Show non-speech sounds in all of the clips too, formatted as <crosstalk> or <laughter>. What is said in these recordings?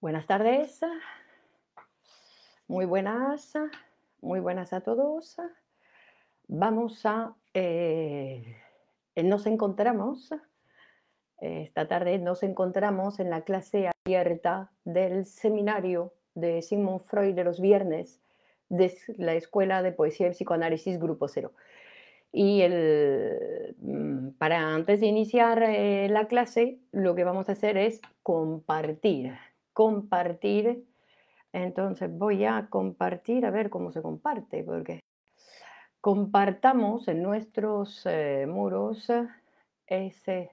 Buenas tardes, muy buenas, muy buenas a todos. Vamos a... Eh, nos encontramos, eh, esta tarde nos encontramos en la clase abierta del seminario de Sigmund Freud de los viernes de la Escuela de Poesía y Psicoanálisis Grupo 0. Y mm, para antes de iniciar eh, la clase, lo que vamos a hacer es compartir compartir. Entonces voy a compartir, a ver cómo se comparte, porque compartamos en nuestros eh, muros ese...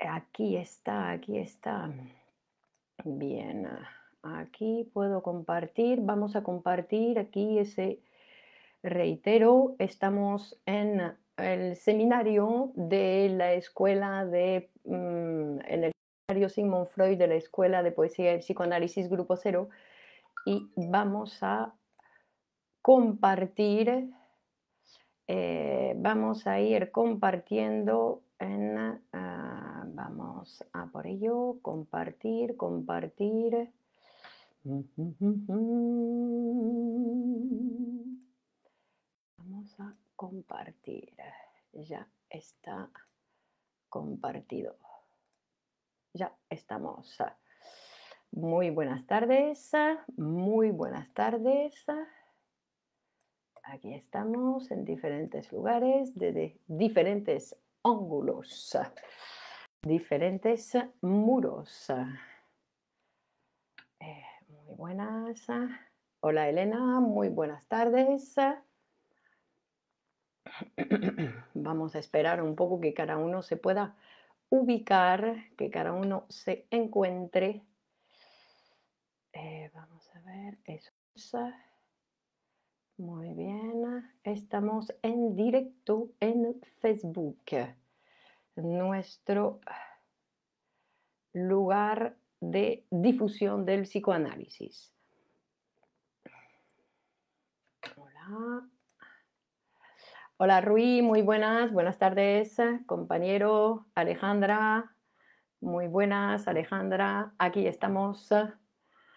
Aquí está, aquí está. Bien, aquí puedo compartir, vamos a compartir aquí ese, reitero, estamos en el seminario de la escuela de, mm, Sigmund Freud de la Escuela de Poesía y Psicoanálisis Grupo Cero y vamos a compartir, eh, vamos a ir compartiendo en, ah, vamos a por ello, compartir, compartir. Vamos a compartir. Ya está compartido ya estamos. Muy buenas tardes, muy buenas tardes. Aquí estamos en diferentes lugares, desde diferentes ángulos, diferentes muros. Eh, muy buenas. Hola Elena, muy buenas tardes. <clears throat> Vamos a esperar un poco que cada uno se pueda ubicar, que cada uno se encuentre. Eh, vamos a ver, eso. Muy bien, estamos en directo en Facebook, nuestro lugar de difusión del psicoanálisis. Hola. Hola Rui, muy buenas, buenas tardes, compañero Alejandra, muy buenas Alejandra, aquí estamos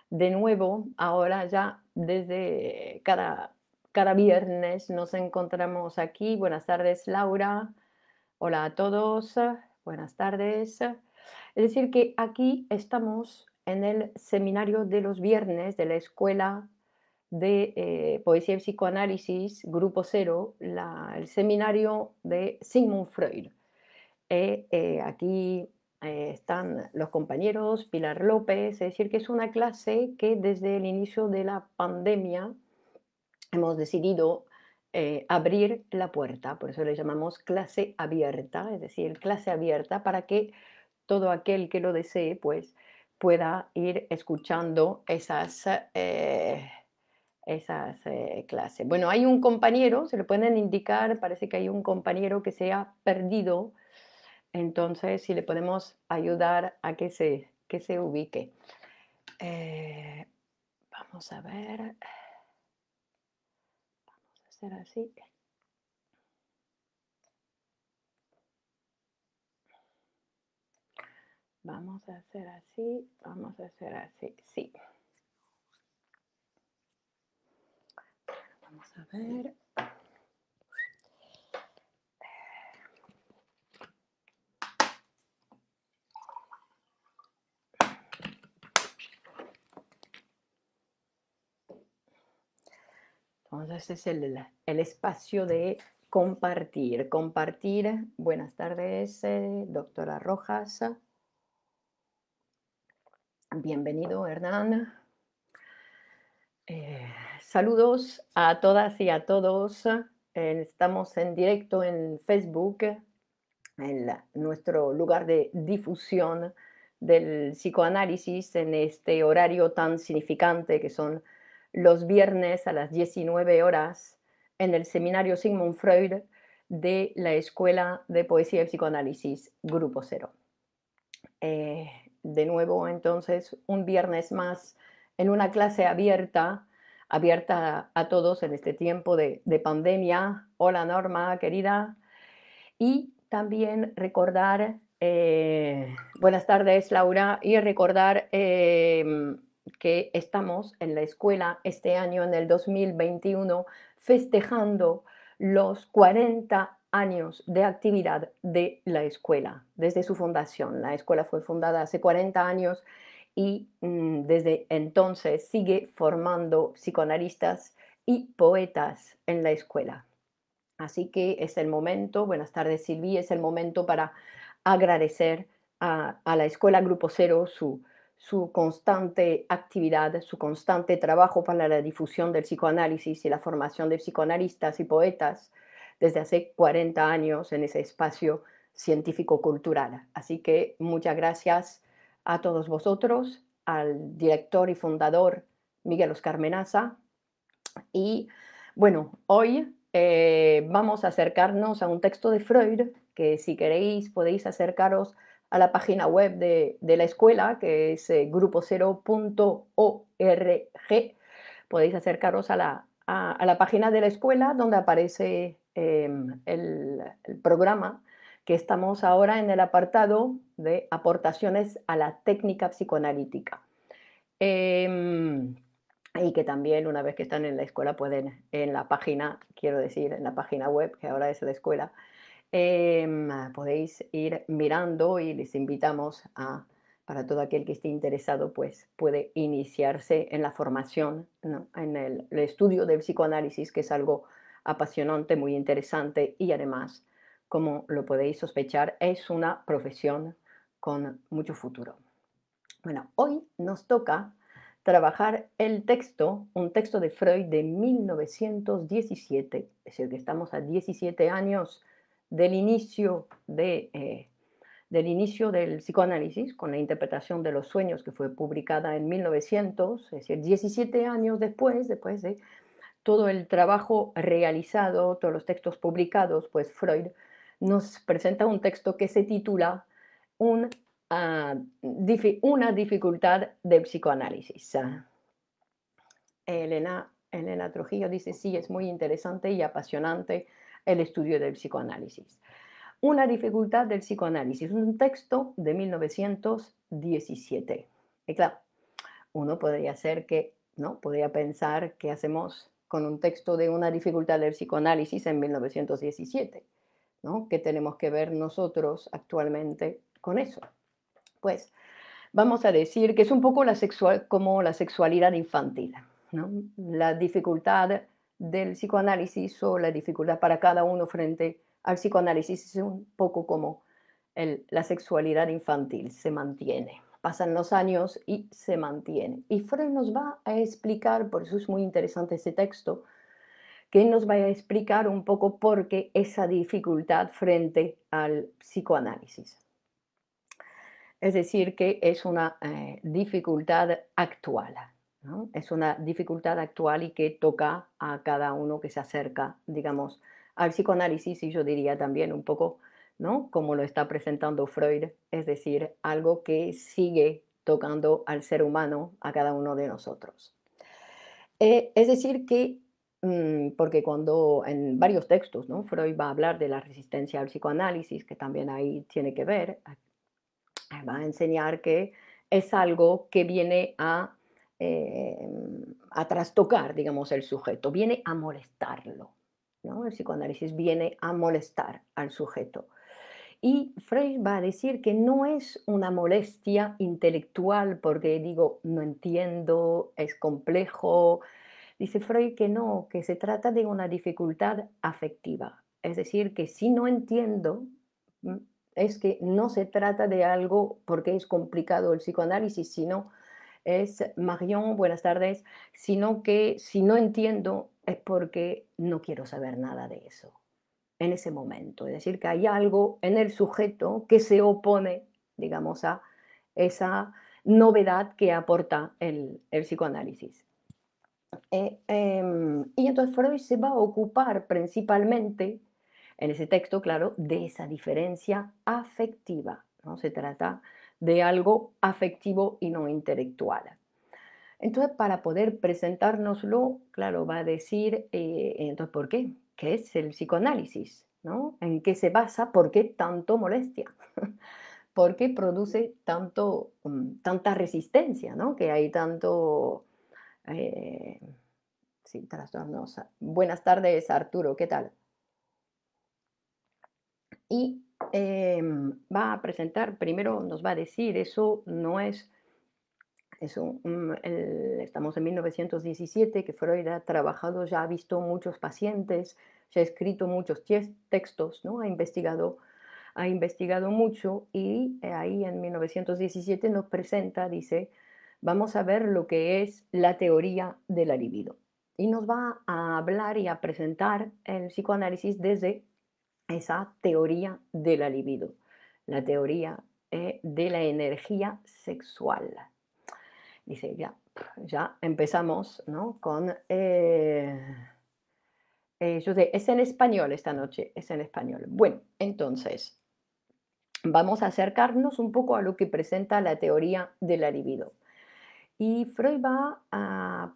de nuevo, ahora ya desde cada, cada viernes nos encontramos aquí. Buenas tardes Laura, hola a todos, buenas tardes. Es decir que aquí estamos en el seminario de los viernes de la Escuela de eh, Poesía y Psicoanálisis, Grupo Cero, el seminario de Sigmund Freud. Eh, eh, aquí están los compañeros, Pilar López, es decir, que es una clase que desde el inicio de la pandemia hemos decidido abrir la puerta, por eso le llamamos clase abierta, es decir, clase abierta para que todo aquel que lo desee pues pueda ir escuchando esas esas clases. Bueno, hay un compañero, se le pueden indicar, parece que hay un compañero que se ha perdido, entonces si le podemos ayudar a que se, que se ubique. Eh, vamos a ver, vamos a hacer así. Vamos a hacer así, vamos a hacer así, sí. Vamos a ver. Entonces este es el, espacio de compartir, compartir. Buenas tardes, eh, doctora Rojas. Bienvenido, Hernán. Eh, saludos a todas y a todos. Eh, estamos en directo en Facebook, en nuestro lugar de difusión del psicoanálisis en este horario tan significante que son los viernes a las 19 horas en el seminario Sigmund Freud de la Escuela de Poesía y Psicoanálisis, Grupo Cero. Eh, de nuevo, entonces, un viernes más en una clase abierta, abierta a todos en este tiempo de, pandemia. Hola Norma, querida. Y también recordar, eh, buenas tardes Laura, y recordar eh, que estamos en la escuela este año, en el 2021, festejando los 40 años de actividad de la escuela, desde su fundación. La escuela fue fundada hace 40 años y mm, desde entonces sigue formando psicoanalistas y poetas en la escuela. Así que es el momento, buenas tardes Silvi, es el momento para agradecer a, la Escuela Grupo Cero su, su constante actividad, su constante trabajo para la difusión del psicoanálisis y la formación de psicoanalistas y poetas desde hace 40 años en ese espacio científico-cultural. Así que muchas gracias a todos vosotros, al director y fundador Miguel Oscar Menaza. Y bueno, hoy eh, vamos a acercarnos a un texto de Freud, que si queréis podéis acercaros a la página web de, la escuela, que es eh, grupo0.org. Podéis acercaros a la, la, página de la escuela donde aparece em, el, el, programa que estamos ahora en el apartado de aportaciones a la técnica psicoanalítica. Em, y que también una vez que están en la escuela pueden, en la página, quiero decir, en la página web, que ahora es la escuela, em, podéis ir mirando y les invitamos a, para todo aquel que esté interesado, pues puede iniciarse en la formación, en el estudio del psicoanálisis, que es algo apasionante, muy interesante y además como lo podéis sospechar, es una profesión con mucho futuro. Bueno, hoy nos toca trabajar el texto, un texto de Freud de 1917, es decir, que estamos a 17 años del inicio, eh, del del psicoanálisis, con la interpretación de los sueños que fue publicada en 1900, es decir, 17 años después, después de todo el trabajo realizado, todos los textos publicados, pues Freud nos presenta un texto que se titula ah, Una dificultad del psicoanálisis. Ah, Elena, Elena Trujillo dice, sí, es muy interesante y apasionante el estudio del psicoanálisis. Una dificultad del psicoanálisis, un texto de 1917. Y claro, uno podría hacer que, ¿no? Podría pensar qué hacemos con un texto de una dificultad del psicoanálisis en 1917. ¿Qué tenemos que ver nosotros actualmente con eso? Pues vamos a decir que es un poco como la sexualidad infantil, la dificultad del psicoanálisis o la dificultad para cada uno frente al psicoanálisis es un poco como la sexualidad infantil, se mantiene. Pasan los años y se mantiene. Y Freud nos va a explicar, por eso es muy interesante ese texto, que nos va a explicar un poco por qué esa dificultad frente al psicoanálisis. Es decir, que es una eh, dificultad actual, es una dificultad actual y que toca a cada uno que se acerca, digamos, al psicoanálisis y yo diría también un poco, ¿no? Como lo está presentando Freud, es decir, algo que sigue tocando al ser humano, a cada uno de nosotros. Eh, es decir, que Mm, porque cuando en varios textos, Freud va a hablar de la resistencia al psicoanálisis, que también ahí tiene que ver, va a enseñar que es algo que viene a, em, a trastocar, digamos, el sujeto, viene a molestarlo. El psicoanálisis viene a molestar al sujeto. Y Freud va a decir que no es una molestia intelectual porque digo, no entiendo, es complejo, Dice Freud que no, que se trata de una dificultad afectiva. Es decir, que si no entiendo, mm, es que no se trata de algo porque es complicado el psicoanálisis, sino es, Marion, buenas tardes, sino que si no entiendo es porque no quiero saber nada de eso en ese momento. Es decir, que hay algo en el sujeto que se opone, digamos, a esa novedad que aporta el, el psicoanálisis. Eh, em, y entonces Freud se va a ocupar principalmente, en ese texto, claro, de esa diferencia afectiva. ¿no? Se trata de algo afectivo y no intelectual. Entonces, para poder presentárnoslo, claro, va a decir, eh, entonces, ¿por qué? ¿Qué es el psicoanálisis? ¿no? ¿En qué se basa? ¿Por qué tanto molestia? <laughs> ¿Por qué produce tanto, mm, tanta resistencia? ¿no? Que hay tanto eh, trastornos. Buenas tardes, Arturo, ¿qué tal? Y em, va a presentar, primero nos va a decir, eso no es, eso mm, estamos en 1917, que Freud ha trabajado, ya ha visto muchos pacientes, ya ha escrito muchos textos, ¿no? ha investigado ha investigado mucho y eh, ahí en 1917 nos presenta, dice, vamos a ver lo que es la teoría de la libido. Y nos va a hablar y a presentar el psicoanálisis desde esa teoría de la libido, la teoría eh, de la energía sexual. Dice, ya, ya empezamos ¿no? con... Eh, eh, yo sé, es en español esta noche, es en español. Bueno, entonces, vamos a acercarnos un poco a lo que presenta la teoría de la libido. Y Freud va a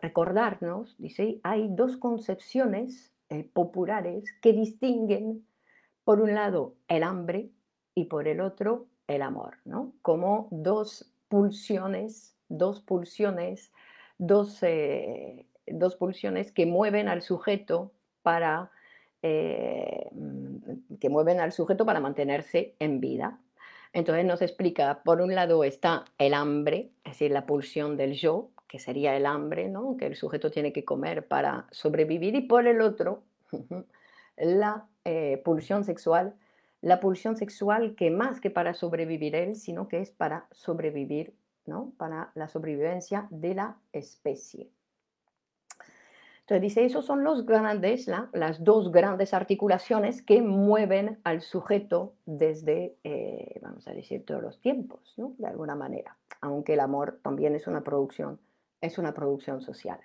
recordarnos, mm, dice, hay dos concepciones eh, populares que distinguen, por un lado, el hambre y por el otro, el amor, Como dos pulsiones, dos pulsiones, dos, eh, dos pulsiones que mueven al sujeto para eh, mm, que mueven al sujeto para mantenerse en vida. Entonces nos explica, por un lado está el hambre, es decir, la pulsión del yo, que sería el hambre, ¿no? que el sujeto tiene que comer para sobrevivir, y por el otro, la eh, pulsión sexual, la pulsión sexual que más que para sobrevivir él, sino que es para sobrevivir, ¿no? para la sobrevivencia de la especie. Entonces dice, esos son los grandes, las dos grandes articulaciones que mueven al sujeto desde, eh, vamos a decir, todos los tiempos, de alguna manera, aunque el amor también es una producción, es una producción social.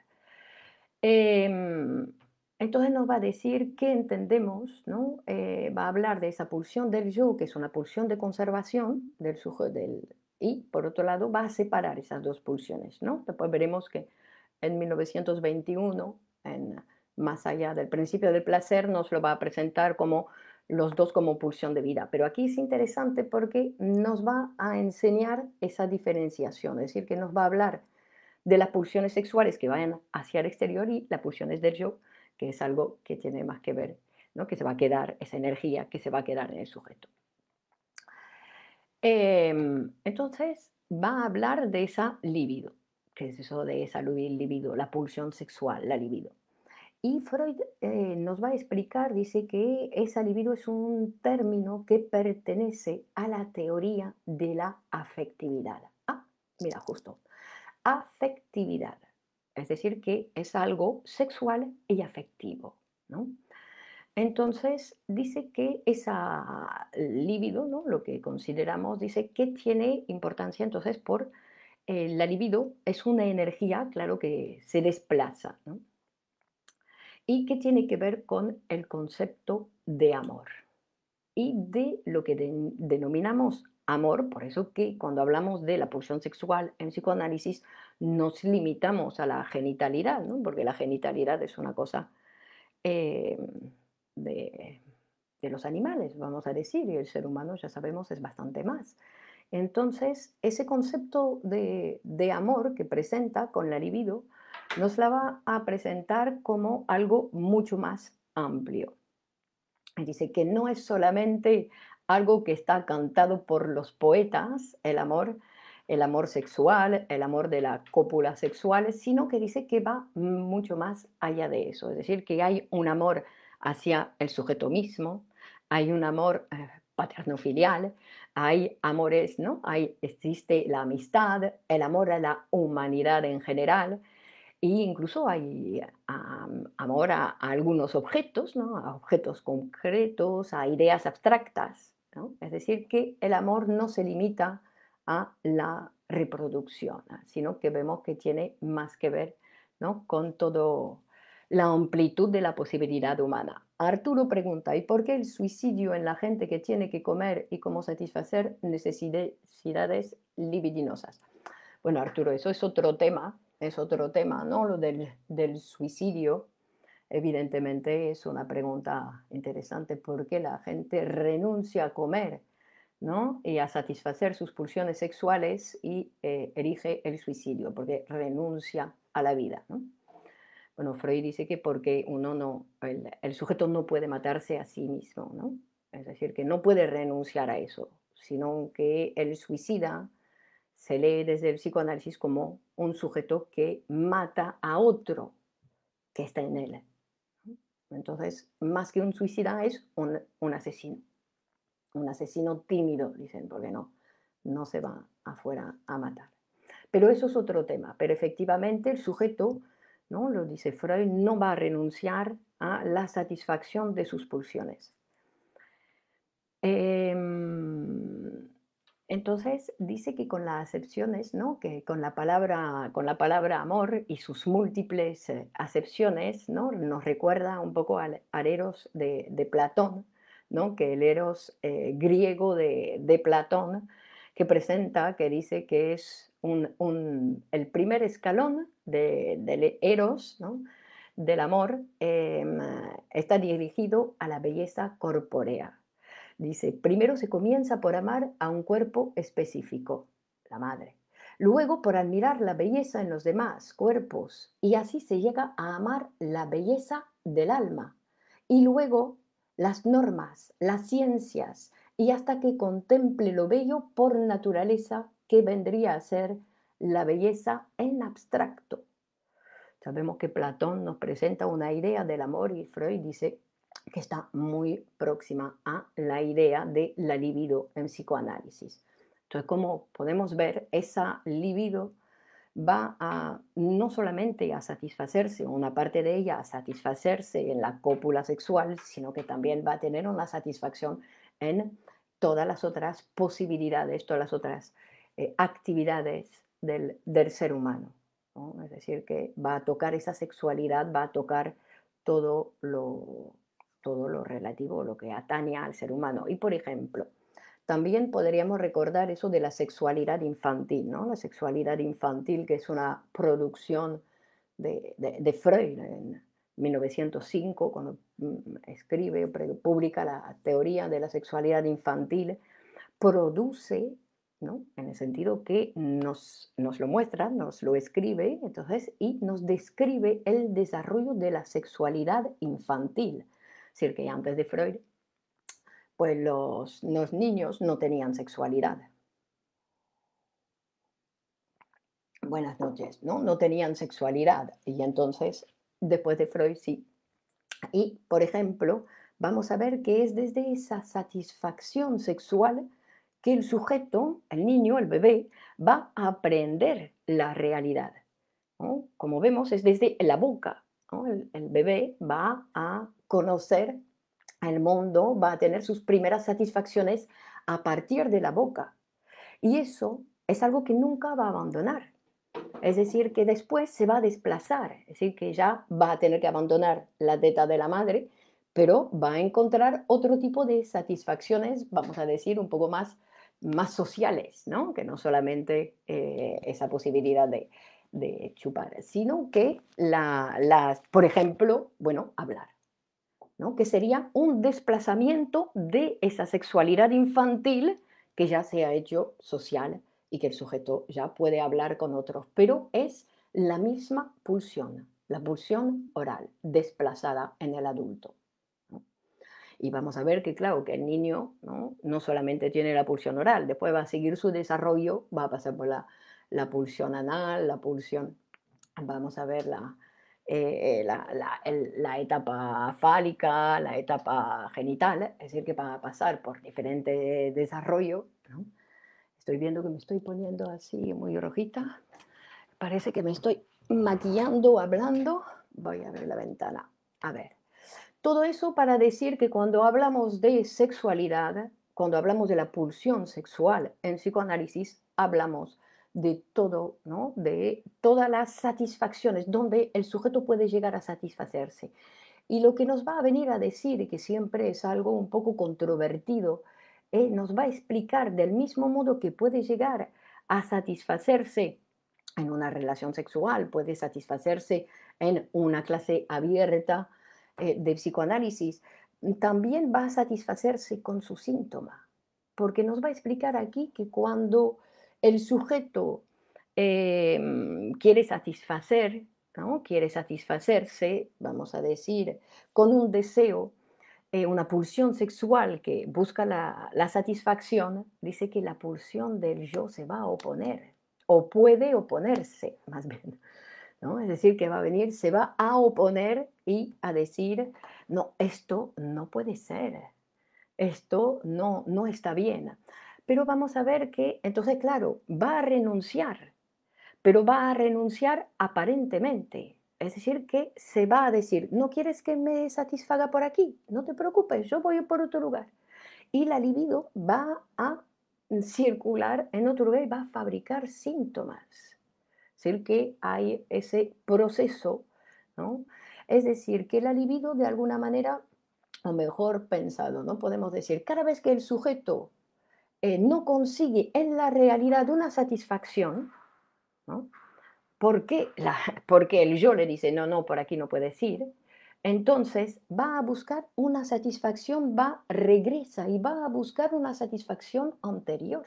Em, entonces nos va a decir qué entendemos, ¿no? Eh, va a hablar de esa pulsión del yo, que es una pulsión de conservación del sujeto, del, y por otro lado va a separar esas dos pulsiones. ¿no? Después veremos que en 1921 en, más allá del principio del placer, nos lo va a presentar como los dos como pulsión de vida. Pero aquí es interesante porque nos va a enseñar esa diferenciación, es decir, que nos va a hablar de las pulsiones sexuales que vayan hacia el exterior y las pulsiones del yo, que es algo que tiene más que ver, ¿no? que se va a quedar, esa energía que se va a quedar en el sujeto. Em, entonces, va a hablar de esa libido que es eso de salud y libido, la pulsión sexual, la libido. Y Freud eh, nos va a explicar, dice que esa libido es un término que pertenece a la teoría de la afectividad. Ah, mira, justo. Afectividad. Es decir, que es algo sexual y afectivo. Entonces, dice que esa libido, lo que consideramos, dice que tiene importancia entonces por eh, la libido es una energía, claro, que se desplaza y que tiene que ver con el concepto de amor y de lo que denominamos amor, por eso que cuando hablamos de la pulsión sexual en psicoanálisis nos limitamos a la genitalidad, porque la genitalidad es una cosa eh, de, de los animales, vamos a decir, y el ser humano ya sabemos es bastante más. Entonces, ese concepto de, amor que presenta con la libido nos la va a presentar como algo mucho más amplio. Dice que no es solamente algo que está cantado por los poetas, el amor, el amor sexual, el amor de la cópula sexual, sino que dice que va mucho más allá de eso. Es decir, que hay un amor hacia el sujeto mismo, hay un amor eh, paterno-filial, hay amores, ¿no? Hay, existe la amistad, el amor a la humanidad en general, e incluso hay amor a, algunos objetos, ¿no? a objetos concretos, a ideas abstractas. Es decir, que el amor no se limita a la reproducción, sino que vemos que tiene más que ver ¿no? con todo la amplitud de la posibilidad humana. Arturo pregunta, ¿y por qué el suicidio en la gente que tiene que comer y cómo satisfacer necesidades libidinosas? Bueno, Arturo, eso es otro tema, es otro tema, ¿no? Lo del, suicidio, evidentemente es una pregunta interesante, ¿por qué la gente renuncia a comer? ¿no? y a satisfacer sus pulsiones sexuales y eh, erige el suicidio, porque renuncia a la vida. ¿no? Bueno, Freud dice que porque uno no, el, sujeto no puede matarse a sí mismo, ¿no? Es decir, que no puede renunciar a eso, sino que el suicida se lee desde el psicoanálisis como un sujeto que mata a otro que está en él. Entonces, más que un suicida es un, un asesino. Un asesino tímido, dicen, porque no, no se va afuera a matar. Pero eso es otro tema. Pero efectivamente el sujeto ¿no? Lo dice Freud, no va a renunciar a la satisfacción de sus pulsiones. Em, entonces dice que con las acepciones, ¿no? que con la, palabra, con la palabra amor y sus múltiples eh, acepciones, ¿no? nos recuerda un poco al, Eros de, Platón, ¿no? que el Eros eh, griego de Platón que presenta, que dice que es el primer escalón del de eros, del amor, em, está dirigido a la belleza corpórea. Dice, primero se comienza por amar a un cuerpo específico, la madre. Luego por admirar la belleza en los demás cuerpos y así se llega a amar la belleza del alma. Y luego las normas, las ciencias, y hasta que contemple lo bello por naturaleza que vendría a ser la belleza en abstracto. Sabemos que Platón nos presenta una idea del amor y Freud dice que está muy próxima a la idea de la libido en psicoanálisis. Entonces, como podemos ver, esa libido va a no solamente a satisfacerse, una parte de ella a satisfacerse en la cópula sexual, sino que también va a tener una satisfacción en todas las otras posibilidades, todas las otras eh, actividades del, ser humano. Es decir, que va a tocar esa sexualidad, va a tocar todo lo, todo lo relativo, lo que atañe al ser humano. Y por ejemplo, también podríamos recordar eso de la sexualidad infantil, ¿no? La sexualidad infantil que es una producción de, Freud en, 1905, cuando mm, escribe, publica la teoría de la sexualidad infantil, produce, ¿no? en el sentido que nos, nos lo muestra, nos lo escribe, entonces, y nos describe el desarrollo de la sexualidad infantil. Es decir, que antes de Freud, pues los, los niños no tenían sexualidad, buenas noches, ¿no? No tenían sexualidad y entonces después de Freud sí. Y, por ejemplo, vamos a ver que es desde esa satisfacción sexual que el sujeto, el niño, el bebé, va a aprender la realidad. Como vemos, es desde la boca. el bebé va a conocer el mundo, va a tener sus primeras satisfacciones a partir de la boca. Y eso es algo que nunca va a abandonar. Es decir, que después se va a desplazar, es decir, que ya va a tener que abandonar la teta de la madre, pero va a encontrar otro tipo de satisfacciones, vamos a decir, un poco más, más sociales, ¿no? que no solamente eh, esa posibilidad de, chupar, sino que, por ejemplo, bueno, hablar, ¿no? que sería un desplazamiento de esa sexualidad infantil que ya se ha hecho social y que el sujeto ya puede hablar con otros, pero es la misma pulsión, la pulsión oral desplazada en el adulto. Y vamos a ver que, claro, que el niño ¿no? solamente tiene la pulsión oral, después va a seguir su desarrollo, va a pasar por la, la pulsión anal, la pulsión, vamos a ver la, eh, eh, etapa fálica, la etapa genital, es decir, que va a pasar por diferentes desarrollos. Estoy viendo que me estoy poniendo así muy rojita. Parece que me estoy maquillando, hablando. Voy a ver la ventana. A ver. Todo eso para decir que cuando hablamos de sexualidad, cuando hablamos de la pulsión sexual en psicoanálisis, hablamos de todo, ¿no? De todas las satisfacciones donde el sujeto puede llegar a satisfacerse. Y lo que nos va a venir a decir, que siempre es algo un poco controvertido, nos va a explicar del mismo modo que puede llegar a satisfacerse en una relación sexual, puede satisfacerse en una clase abierta eh, de psicoanálisis, también va a satisfacerse con su síntoma, porque nos va a explicar aquí que cuando el sujeto em, quiere satisfacer, quiere satisfacerse, vamos a decir, con un deseo, eh, una pulsión sexual que busca la, la, satisfacción, dice que la pulsión del yo se va a oponer, o puede oponerse, <laughs> más bien. ¿no? Es decir, que va a venir, se va a oponer y a decir, no, esto no puede ser, esto no, no está bien. Pero vamos a ver que, entonces, claro, va a renunciar, pero va a renunciar aparentemente, es decir, que se va a decir, no quieres que me satisfaga por aquí, no te preocupes, yo voy por otro lugar. Y la libido va a circular en otro lugar y va a fabricar síntomas. Es decir, que hay ese proceso, ¿no? Es decir, que la libido de alguna manera, o mejor pensado, ¿no? Podemos decir, cada vez que el sujeto eh, no consigue en la realidad una satisfacción, ¿no? porque, la, <laughs> porque el yo le dice, no, no, por aquí no puedes ir, entonces va a buscar una satisfacción, va, regresa y va a buscar una satisfacción anterior.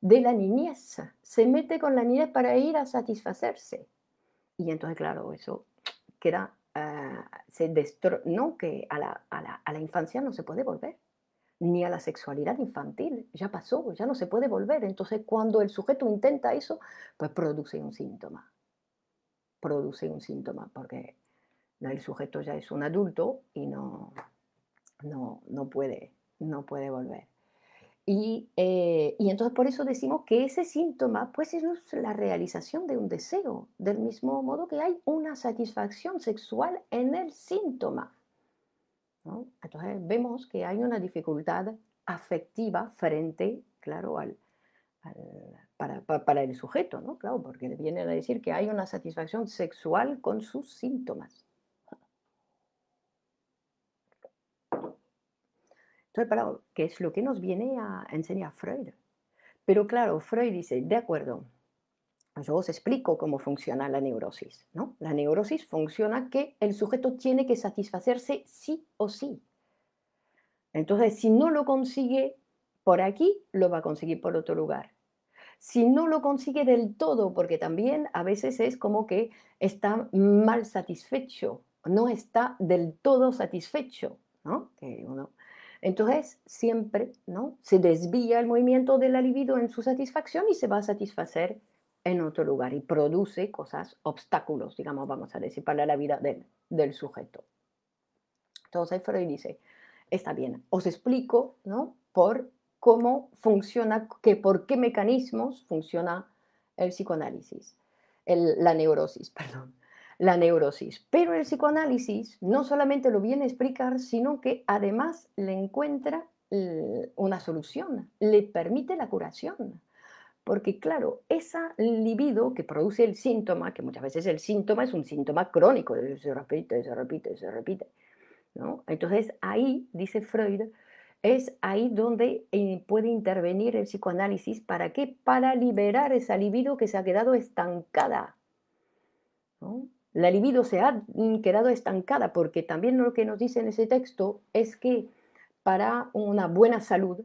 De la niñez, se mete con la niñez para ir a satisfacerse. Y entonces, claro, eso queda, ah, se destro no, que a, la, a la infancia no se puede volver ni a la sexualidad infantil. Ya pasó, ya no se puede volver. Entonces, cuando el sujeto intenta eso, pues produce un síntoma. Produce un síntoma, porque el sujeto ya es un adulto y no, no, puede, no puede volver. Eh, y, entonces por eso decimos que ese síntoma pues es la realización de un deseo, del mismo modo que hay una satisfacción sexual en el síntoma. Entonces vemos que hay una dificultad afectiva frente, claro, al, para, el sujeto, ¿no? Claro, porque viene a decir que hay una satisfacción sexual con sus síntomas. Entonces, que es lo que nos viene a enseñar Freud. Pero claro, Freud dice, de acuerdo, yo os explico cómo funciona la neurosis. ¿no? La neurosis funciona que el sujeto tiene que satisfacerse sí o sí. Entonces, si no lo consigue por aquí, lo va a conseguir por otro lugar. Si no lo consigue del todo, porque también a veces es como que está mal satisfecho, no está del todo satisfecho. Entonces, siempre ¿no? se desvía el movimiento de la libido en su satisfacción y se va a satisfacer en otro lugar y produce cosas, obstáculos, digamos, vamos a decir, para la vida del, del sujeto. Entonces Freud dice, está bien, os explico, ¿no? Por cómo funciona, que por qué mecanismos funciona el psicoanálisis, la neurosis, <laughs> perdón, la neurosis. Pero el psicoanálisis no solamente lo viene a explicar, sino que además le encuentra una solución, le permite la curación. Porque claro, esa libido que produce el síntoma, que muchas veces el síntoma es un síntoma crónico, se repite, se repite, se repite. Entonces ahí, dice Freud, es ahí donde eh, puede intervenir el psicoanálisis. ¿Para qué? Para liberar esa libido que se ha quedado estancada. La libido se ha quedado estancada porque también lo que nos dice en ese texto es que para una buena salud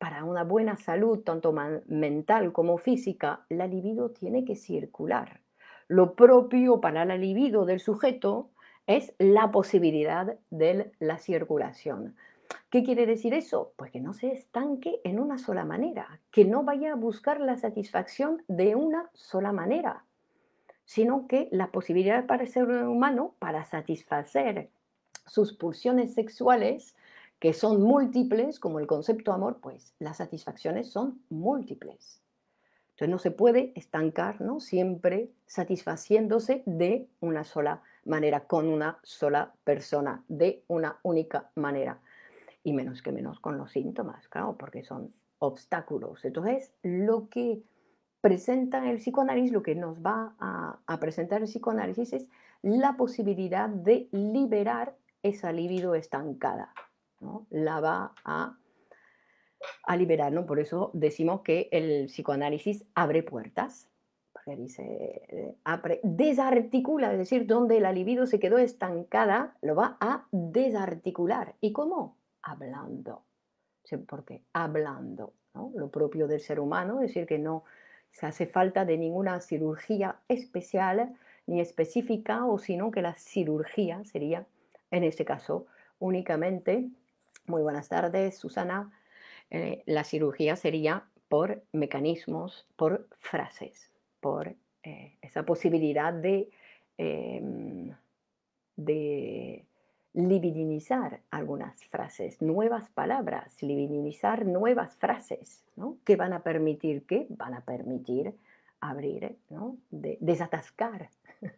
para una buena salud, tanto mental como física, la libido tiene que circular. Lo propio para la libido del sujeto es la posibilidad de la circulación. ¿Qué quiere decir eso? Pues que no se estanque en una sola manera, que no vaya a buscar la satisfacción de una sola manera, sino que la posibilidad para el ser humano, para satisfacer sus pulsiones sexuales, que son múltiples, como el concepto amor, pues las satisfacciones son múltiples. Entonces no se puede estancar ¿no? siempre satisfaciéndose de una sola manera, con una sola persona, de una única manera. Y menos que menos con los síntomas, claro, porque son obstáculos. Entonces, lo que presenta el psicoanálisis, lo que nos va a, a presentar el psicoanálisis es la posibilidad de liberar esa libido estancada la va a, a liberar. ¿no? Por eso decimos que el psicoanálisis abre puertas, porque dice, eh, abre, desarticula, es decir, donde la libido se quedó estancada, lo va a desarticular. ¿Y cómo? Hablando. Porque hablando, lo propio del ser humano, es decir, que no se hace falta de ninguna cirugía especial ni específica, o sino que la cirugía sería, en este caso, únicamente muy buenas tardes, Susana. Eh, la cirugía sería por mecanismos, por frases, por eh, esa posibilidad de, em, de libidinizar algunas frases, nuevas palabras, libidinizar nuevas frases, ¿no? que van a permitir que van a permitir abrir, ¿no? desatascar, <laughs>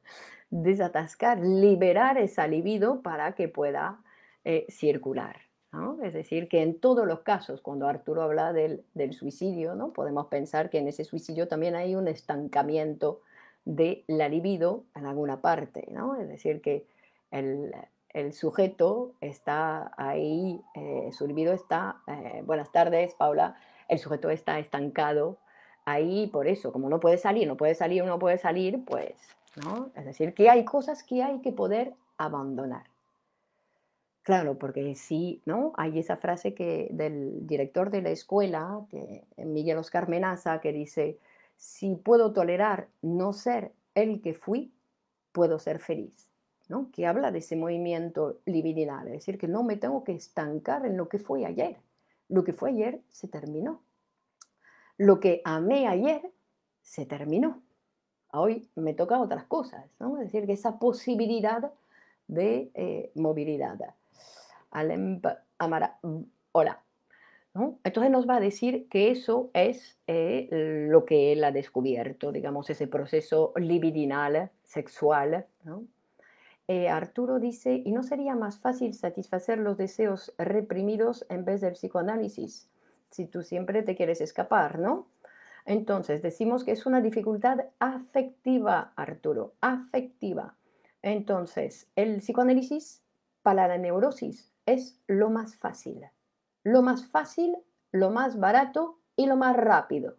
desatascar, liberar esa libido para que pueda eh, circular. Es decir, que en todos los casos, cuando Arturo habla del, suicidio, ¿no? podemos pensar que en ese suicidio también hay un estancamiento de la libido en alguna parte, ¿no? Es decir, que el, sujeto está ahí, eh, su libido está, eh, buenas tardes Paula, el sujeto está estancado ahí por eso, como no puede salir, no puede salir, no puede salir, pues, ¿no? Es decir, que hay cosas que hay que poder abandonar. Claro, porque sí, ¿no? Hay esa frase que del director de la escuela, que, Miguel Oscar Menaza, que dice, si puedo tolerar no ser el que fui, puedo ser feliz, ¿no? Que habla de ese movimiento libidinal, es decir, que no me tengo que estancar en lo que fue ayer. Lo que fue ayer se terminó. Lo que amé ayer se terminó. Hoy me toca otras cosas, ¿no? Es decir, que esa posibilidad de eh, movilidad alem, amara, mm, hola. Entonces nos va a decir que eso es eh, lo que él ha descubierto, digamos, ese proceso libidinal, sexual. Eh, Arturo dice, ¿y no sería más fácil satisfacer los deseos reprimidos en vez del psicoanálisis? Si tú siempre te quieres escapar, ¿no? Entonces, decimos que es una dificultad afectiva, Arturo, afectiva. Entonces, el psicoanálisis para la neurosis es lo más fácil. Lo más fácil, lo más barato y lo más rápido.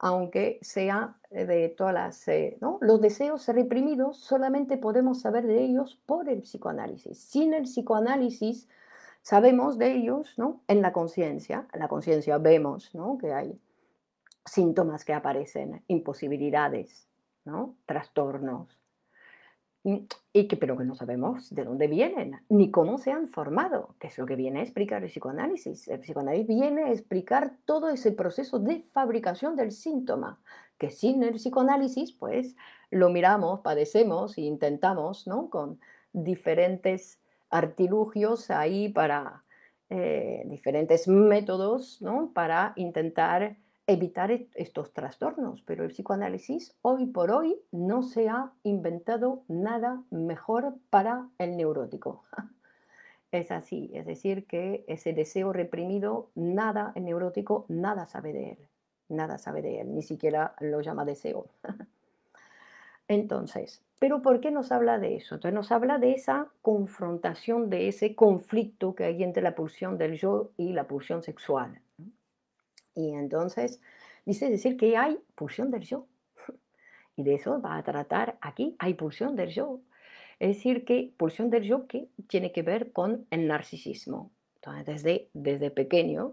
Aunque sea eh, de todas las... Eh, Los deseos reprimidos solamente podemos saber de ellos por el psicoanálisis. Sin el psicoanálisis sabemos de ellos ¿no? en la conciencia. En la conciencia vemos ¿no? que hay síntomas que aparecen, imposibilidades, ¿no? trastornos, pero que no sabemos de dónde vienen, ni cómo se han formado, que es lo que viene a explicar el psicoanálisis. El psicoanálisis viene a explicar todo ese proceso de fabricación del síntoma, que sin el psicoanálisis, pues lo miramos, padecemos e intentamos, Con diferentes artilugios ahí para eh, diferentes métodos, Para intentar evitar estos trastornos, pero el psicoanálisis hoy por hoy no se ha inventado nada mejor para el neurótico. <laughs> es así, es decir, que ese deseo reprimido, nada, el neurótico, nada sabe de él, nada sabe de él, ni siquiera lo llama deseo. <laughs> Entonces, ¿pero por qué nos habla de eso? Entonces nos habla de esa confrontación, de ese conflicto que hay entre la pulsión del yo y la pulsión sexual. Y entonces dice decir que hay pulsión del yo. <laughs> Y de eso va a tratar aquí, hay pulsión del yo. Es decir, que pulsión del yo que tiene que ver con el narcisismo. Entonces, desde, desde pequeño,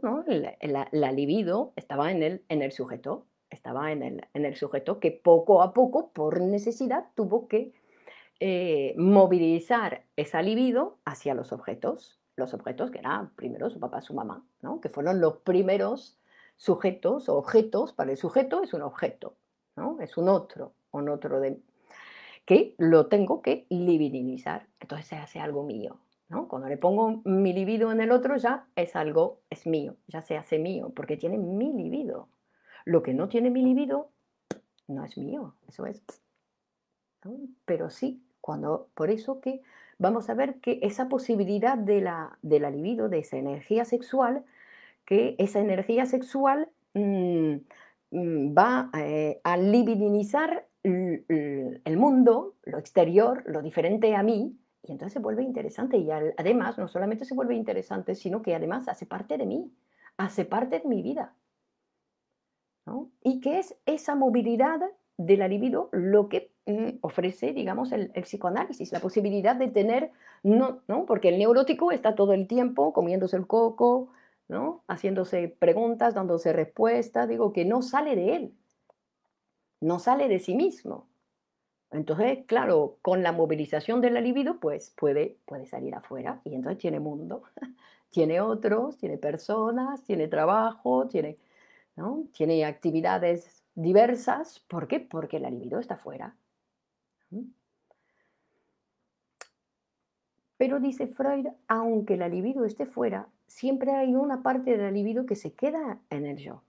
la, libido estaba en el, en el sujeto, estaba en el, en el, sujeto que poco a poco, por necesidad, tuvo que eh, movilizar esa libido hacia los objetos, los objetos que eran primero su papá, su mamá, ¿no? que fueron los primeros sujetos o objetos, para el sujeto es un objeto, ¿no? es un otro, un otro de que lo tengo que libidinizar, entonces se hace algo mío. ¿no? Cuando le pongo mi libido en el otro ya es algo, es mío, ya se hace mío, porque tiene mi libido. Lo que no tiene mi libido no es mío, eso es. Pero sí, cuando, por eso que vamos a ver que esa posibilidad de la, de la libido, de esa energía sexual, que esa energía sexual mm, mm, va eh, a libidinizar el mundo, lo exterior, lo diferente a mí, y entonces se vuelve interesante. Y además, no solamente se vuelve interesante, sino que además hace parte de mí, hace parte de mi vida. Y que es esa movilidad de la libido lo que mm, ofrece, digamos, el, psicoanálisis, la posibilidad de tener, no, porque el neurótico está todo el tiempo comiéndose el coco, Haciéndose preguntas, dándose respuestas, digo que no sale de él, no sale de sí mismo. Entonces, claro, con la movilización de la libido, pues puede, puede salir afuera y entonces tiene mundo, <laughs> tiene otros, tiene personas, tiene trabajo, tiene, ¿no? tiene actividades diversas. ¿Por qué? Porque la libido está afuera. ¿Mm? Pero dice Freud, aunque la libido esté fuera, siempre hay una parte de la libido que se queda en el yo,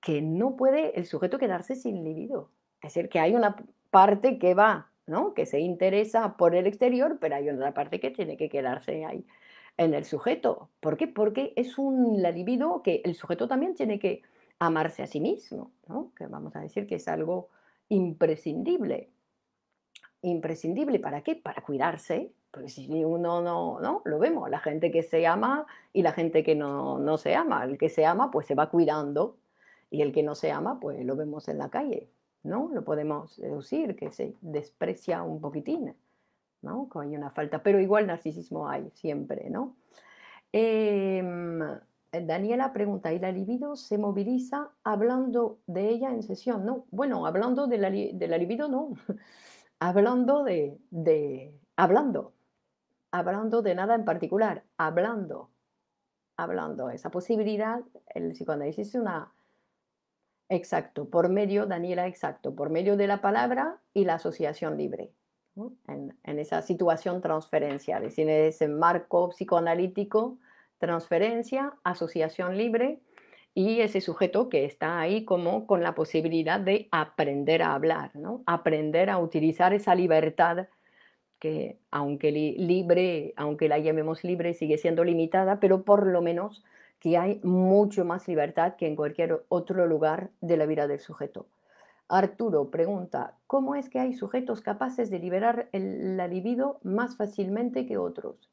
que no puede el sujeto quedarse sin libido. Es decir, que hay una parte que va, ¿no? que se interesa por el exterior, pero hay otra parte que tiene que quedarse ahí en el sujeto. ¿Por qué? Porque es un libido que el sujeto también tiene que amarse a sí mismo, que vamos a decir que es algo imprescindible. Imprescindible, ¿para qué? Para cuidarse, porque si uno no, no, lo vemos, la gente que se ama y la gente que no, se ama. El que se ama, pues se va cuidando y el que no se ama, pues lo vemos en la calle, ¿no? Lo podemos deducir, que se desprecia un poquitín, ¿no? hay una falta, pero igual narcisismo hay siempre, ¿no? Em, Daniela pregunta, ¿y la libido se moviliza hablando de ella en sesión? No, bueno, hablando de la, libido no, <laughs> hablando de, hablando, hablando de nada en particular, hablando, hablando. Esa posibilidad, el psicoanálisis es una... Exacto, por medio, Daniela, exacto, por medio de la palabra y la asociación libre, en, esa situación transferencial, es decir, en ese marco psicoanalítico, transferencia, asociación libre y ese sujeto que está ahí como con la posibilidad de aprender a hablar, ¿no? aprender a utilizar esa libertad que aunque libre, aunque la llamemos libre, sigue siendo limitada, pero por lo menos que hay mucho más libertad que en cualquier otro lugar de la vida del sujeto. Arturo pregunta, ¿cómo es que hay sujetos capaces de liberar el, la libido más fácilmente que otros?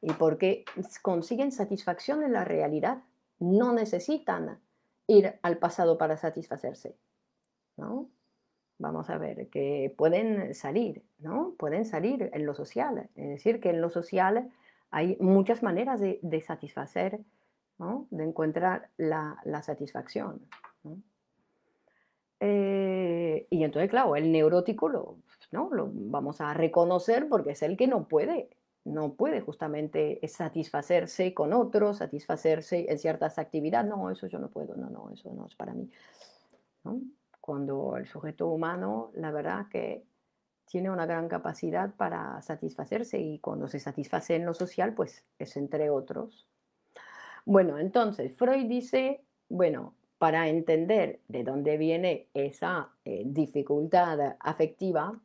Y porque consiguen satisfacción en la realidad, no necesitan ir al pasado para satisfacerse. ¿no? vamos a ver, que pueden salir, ¿no? Pueden salir en lo social. Es decir, que en lo social hay muchas maneras de, satisfacer, ¿no? De encontrar la, satisfacción. Eh, y entonces, claro, el neurótico lo, ¿no? lo vamos a reconocer porque es el que no puede, no puede justamente satisfacerse con otros, satisfacerse en ciertas actividades. No, eso yo no puedo, no, no, eso no es para mí cuando el sujeto humano, la verdad que tiene una gran capacidad para satisfacerse y cuando se satisface en lo social, pues es entre otros. Bueno, entonces Freud dice, bueno, para entender de dónde viene esa eh, dificultad afectiva,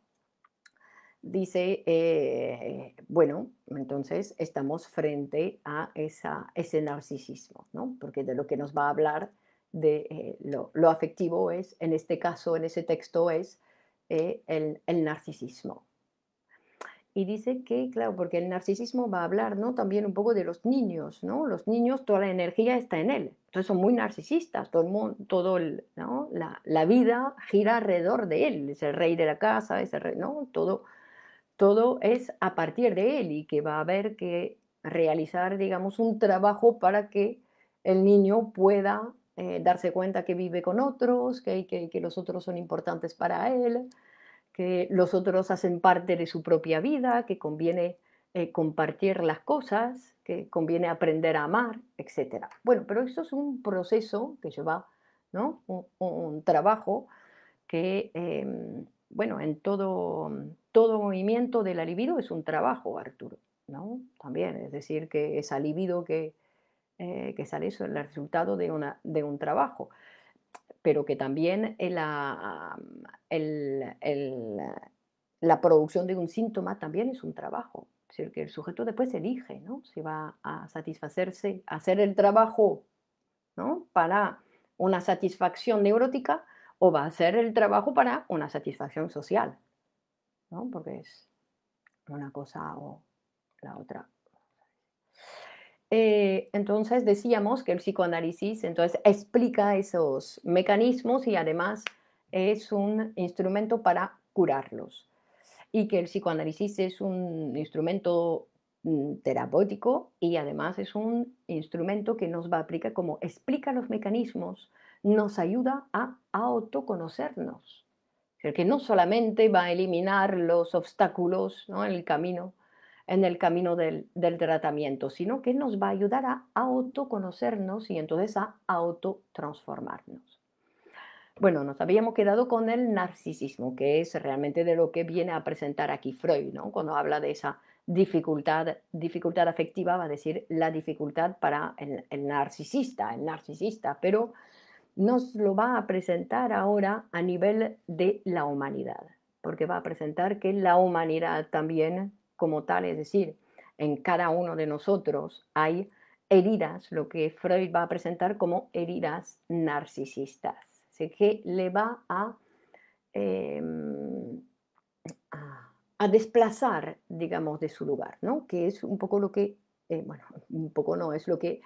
dice, eh, bueno, entonces estamos frente a esa, ese narcisismo, ¿no? Porque de lo que nos va a hablar de eh, lo, afectivo es, en este caso, en ese texto es eh, el, narcisismo. Y dice que, claro, porque el narcisismo va a hablar ¿no? también un poco de los niños, ¿no? Los niños, toda la energía está en él. Entonces son muy narcisistas, todo el todo la, vida gira alrededor de él, es el rey de la casa, es el rey, ¿no? Todo, todo es a partir de él y que va a haber que realizar, digamos, un trabajo para que el niño pueda eh, darse cuenta que vive con otros, que, que los otros son importantes para él, que los otros hacen parte de su propia vida, que conviene eh, compartir las cosas, que conviene aprender a amar, etc. Bueno, pero esto es un proceso que lleva ¿no? un, trabajo que, em, bueno, en todo, todo movimiento del la es un trabajo, Arturo, ¿no? También, es decir, que es libido que, eh, que sale eso, el resultado de, un trabajo, pero que también la, ah, la producción de un síntoma también es un trabajo, es decir, que el sujeto después elige ¿no? si va a satisfacerse, hacer el trabajo para una satisfacción neurótica o va a hacer el trabajo para una satisfacción social, porque es una cosa o la otra. Eh, entonces decíamos que el psicoanálisis entonces explica esos mecanismos y además es un instrumento para curarlos y que el psicoanálisis es un instrumento mm, terapéutico y además es un instrumento que nos va a aplicar como explica los mecanismos, nos ayuda a, autoconocernos. O que no solamente va a eliminar los obstáculos ¿no? en el camino, en el camino del, tratamiento, sino que nos va a ayudar a autoconocernos y entonces a autotransformarnos. Bueno, nos habíamos quedado con el narcisismo, que es realmente de lo que viene a presentar aquí Freud, ¿no? Cuando habla de esa dificultad, dificultad afectiva, va a decir la dificultad para el, el narcisista, el narcisista, pero nos lo va a presentar ahora a nivel de la humanidad, porque va a presentar que la humanidad también como tal, es decir, en cada uno de nosotros hay heridas, lo que Freud va a presentar como heridas narcisistas, Así que le va em, a, a desplazar, digamos, de su lugar, ¿no? que es un poco lo que, eh, bueno, un poco no, es lo que,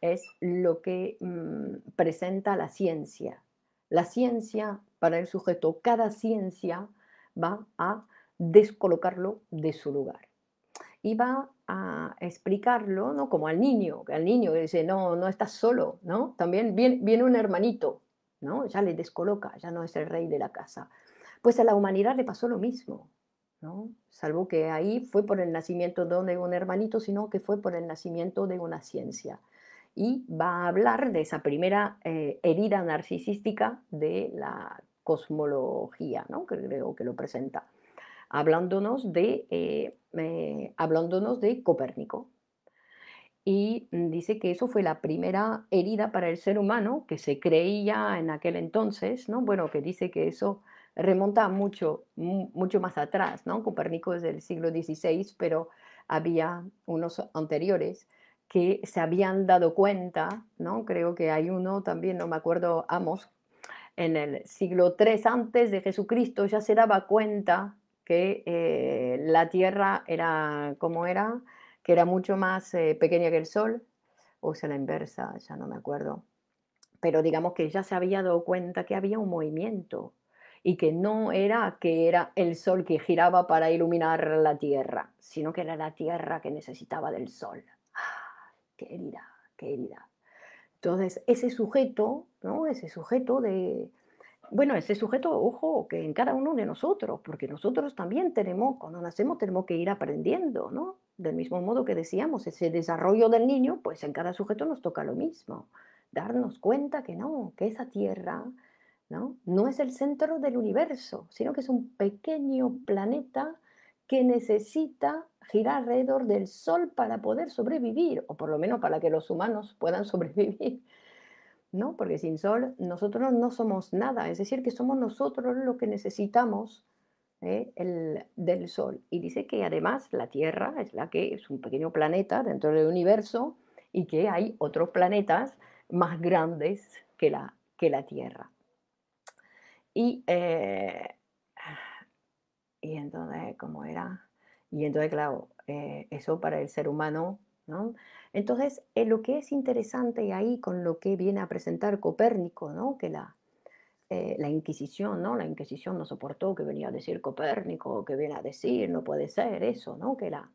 es lo que mm, presenta la ciencia. La ciencia para el sujeto, cada ciencia va a descolocarlo de su lugar. Y va a explicarlo, ¿no? Como al niño, que al niño que dice, no, no estás solo, ¿no? También viene, un hermanito, ¿no? Ya le descoloca, ya no es el rey de la casa. Pues a la humanidad le pasó lo mismo, ¿no? Salvo que ahí fue por el nacimiento de un hermanito, sino que fue por el nacimiento de una ciencia. Y va a hablar de esa primera eh, herida narcisística de la cosmología, ¿no? Creo que lo presenta hablándonos de, eh, hablándonos de Copérnico. Y mm, dice que eso fue la primera herida para el ser humano que se creía en aquel entonces, ¿no? Bueno, que dice que eso remonta mucho, mucho más atrás, ¿no? Copérnico es del siglo XVI, pero había unos anteriores que se habían dado cuenta, ¿no? Creo que hay uno también, no me acuerdo, Amos, en el siglo III antes de Jesucristo ya se daba cuenta que eh, la Tierra era como era, que era mucho más eh, pequeña que el Sol, o sea, la inversa, ya no me acuerdo. Pero digamos que ya se había dado cuenta que había un movimiento y que no era que era el Sol que giraba para iluminar la Tierra, sino que era la Tierra que necesitaba del Sol. ¡Ah, ¡Qué herida, qué herida! Entonces, ese sujeto, ¿no? ese sujeto de, bueno, ese sujeto, ojo, que en cada uno de nosotros, porque nosotros también tenemos, cuando nacemos, tenemos que ir aprendiendo, ¿no? Del mismo modo que decíamos, ese desarrollo del niño, pues en cada sujeto nos toca lo mismo. Darnos cuenta que no, que esa tierra, ¿no? No es el centro del universo, sino que es un pequeño planeta que necesita girar alrededor del Sol para poder sobrevivir, o por lo menos para que los humanos puedan <laughs> sobrevivir. ¿no? Porque sin sol nosotros no somos nada, es decir, que somos nosotros lo que necesitamos ¿eh? el, del sol. Y dice que además la Tierra es la que es un pequeño planeta dentro del universo y que hay otros planetas más grandes que la, que la Tierra. Y, eh, y entonces, ¿cómo era? Y entonces, claro, eh, eso para el ser humano, ¿no? Entonces, eh, lo que es interesante ahí con lo que viene a presentar Copérnico, ¿no? que eh, la, Inquisición, ¿no? La Inquisición no soportó que venía a decir Copérnico, que viene a decir, no puede ser eso, ¿no? Que la,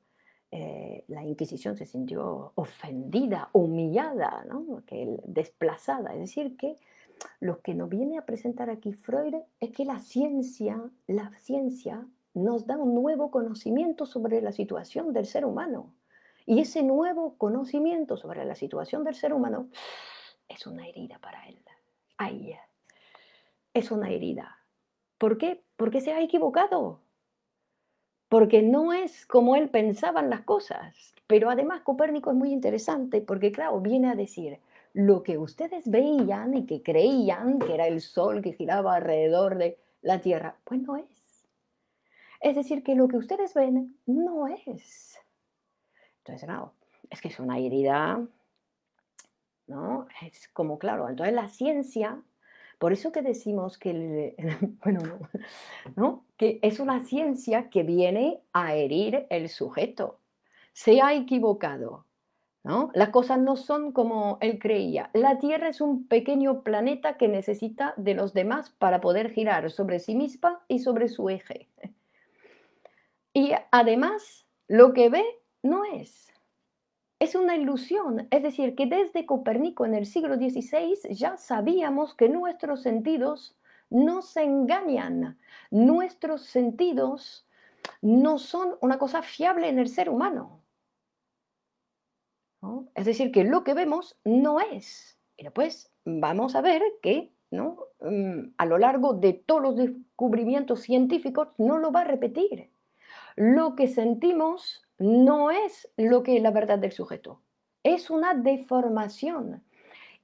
eh, Inquisición se sintió ofendida, humillada, desplazada. Es decir, que lo que nos viene a presentar aquí Freud es que la ciencia, la ciencia nos da un nuevo conocimiento sobre la situación del ser humano. Y ese nuevo conocimiento sobre la situación del ser humano es una herida para él. Ay, es una herida. ¿Por qué? Porque se ha equivocado. Porque no es como él pensaban las cosas. Pero además Copérnico es muy interesante porque, claro, viene a decir, lo que ustedes veían y que creían que era el Sol que giraba alrededor de la Tierra, pues no es. Es decir, que lo que ustedes ven no es es que es una herida, ¿no? Es como, claro, entonces la ciencia, por eso que decimos que, <laughs> bueno, que es una ciencia que viene a herir el sujeto. Se ha equivocado, ¿No? Las cosas no son como él creía. La Tierra es un pequeño planeta que necesita de los demás para poder girar sobre sí misma y sobre su eje. Y además, lo que ve no es. Es una ilusión, es decir, que desde copérnico en el siglo XVI ya sabíamos que nuestros sentidos no se engañan, nuestros sentidos no son una cosa fiable en el ser humano. Es decir, que lo que vemos no es. Y después vamos a ver que ¿no? Mm, a lo largo de todos los descubrimientos científicos no lo va a repetir. Lo que sentimos no es lo que es la verdad del sujeto, es una deformación.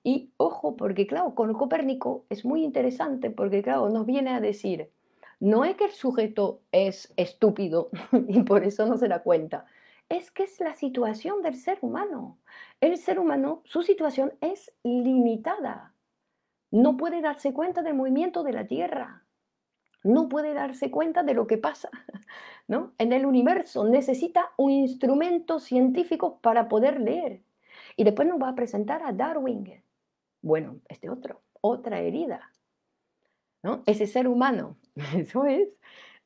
Y ojo, porque claro, con Copérnico es muy interesante porque claro, nos viene a decir, no es que el sujeto es estúpido <laughs> y por eso no se da cuenta, es que es la situación del ser humano. El ser humano, su situación es limitada. No puede darse cuenta del movimiento de la Tierra no puede darse cuenta de lo que pasa <laughs> ¿no? en el universo. Necesita un instrumento científico para poder leer. Y después nos va a presentar a Darwin. Bueno, este otro, otra herida. ¿no? Ese ser humano, <laughs> eso es,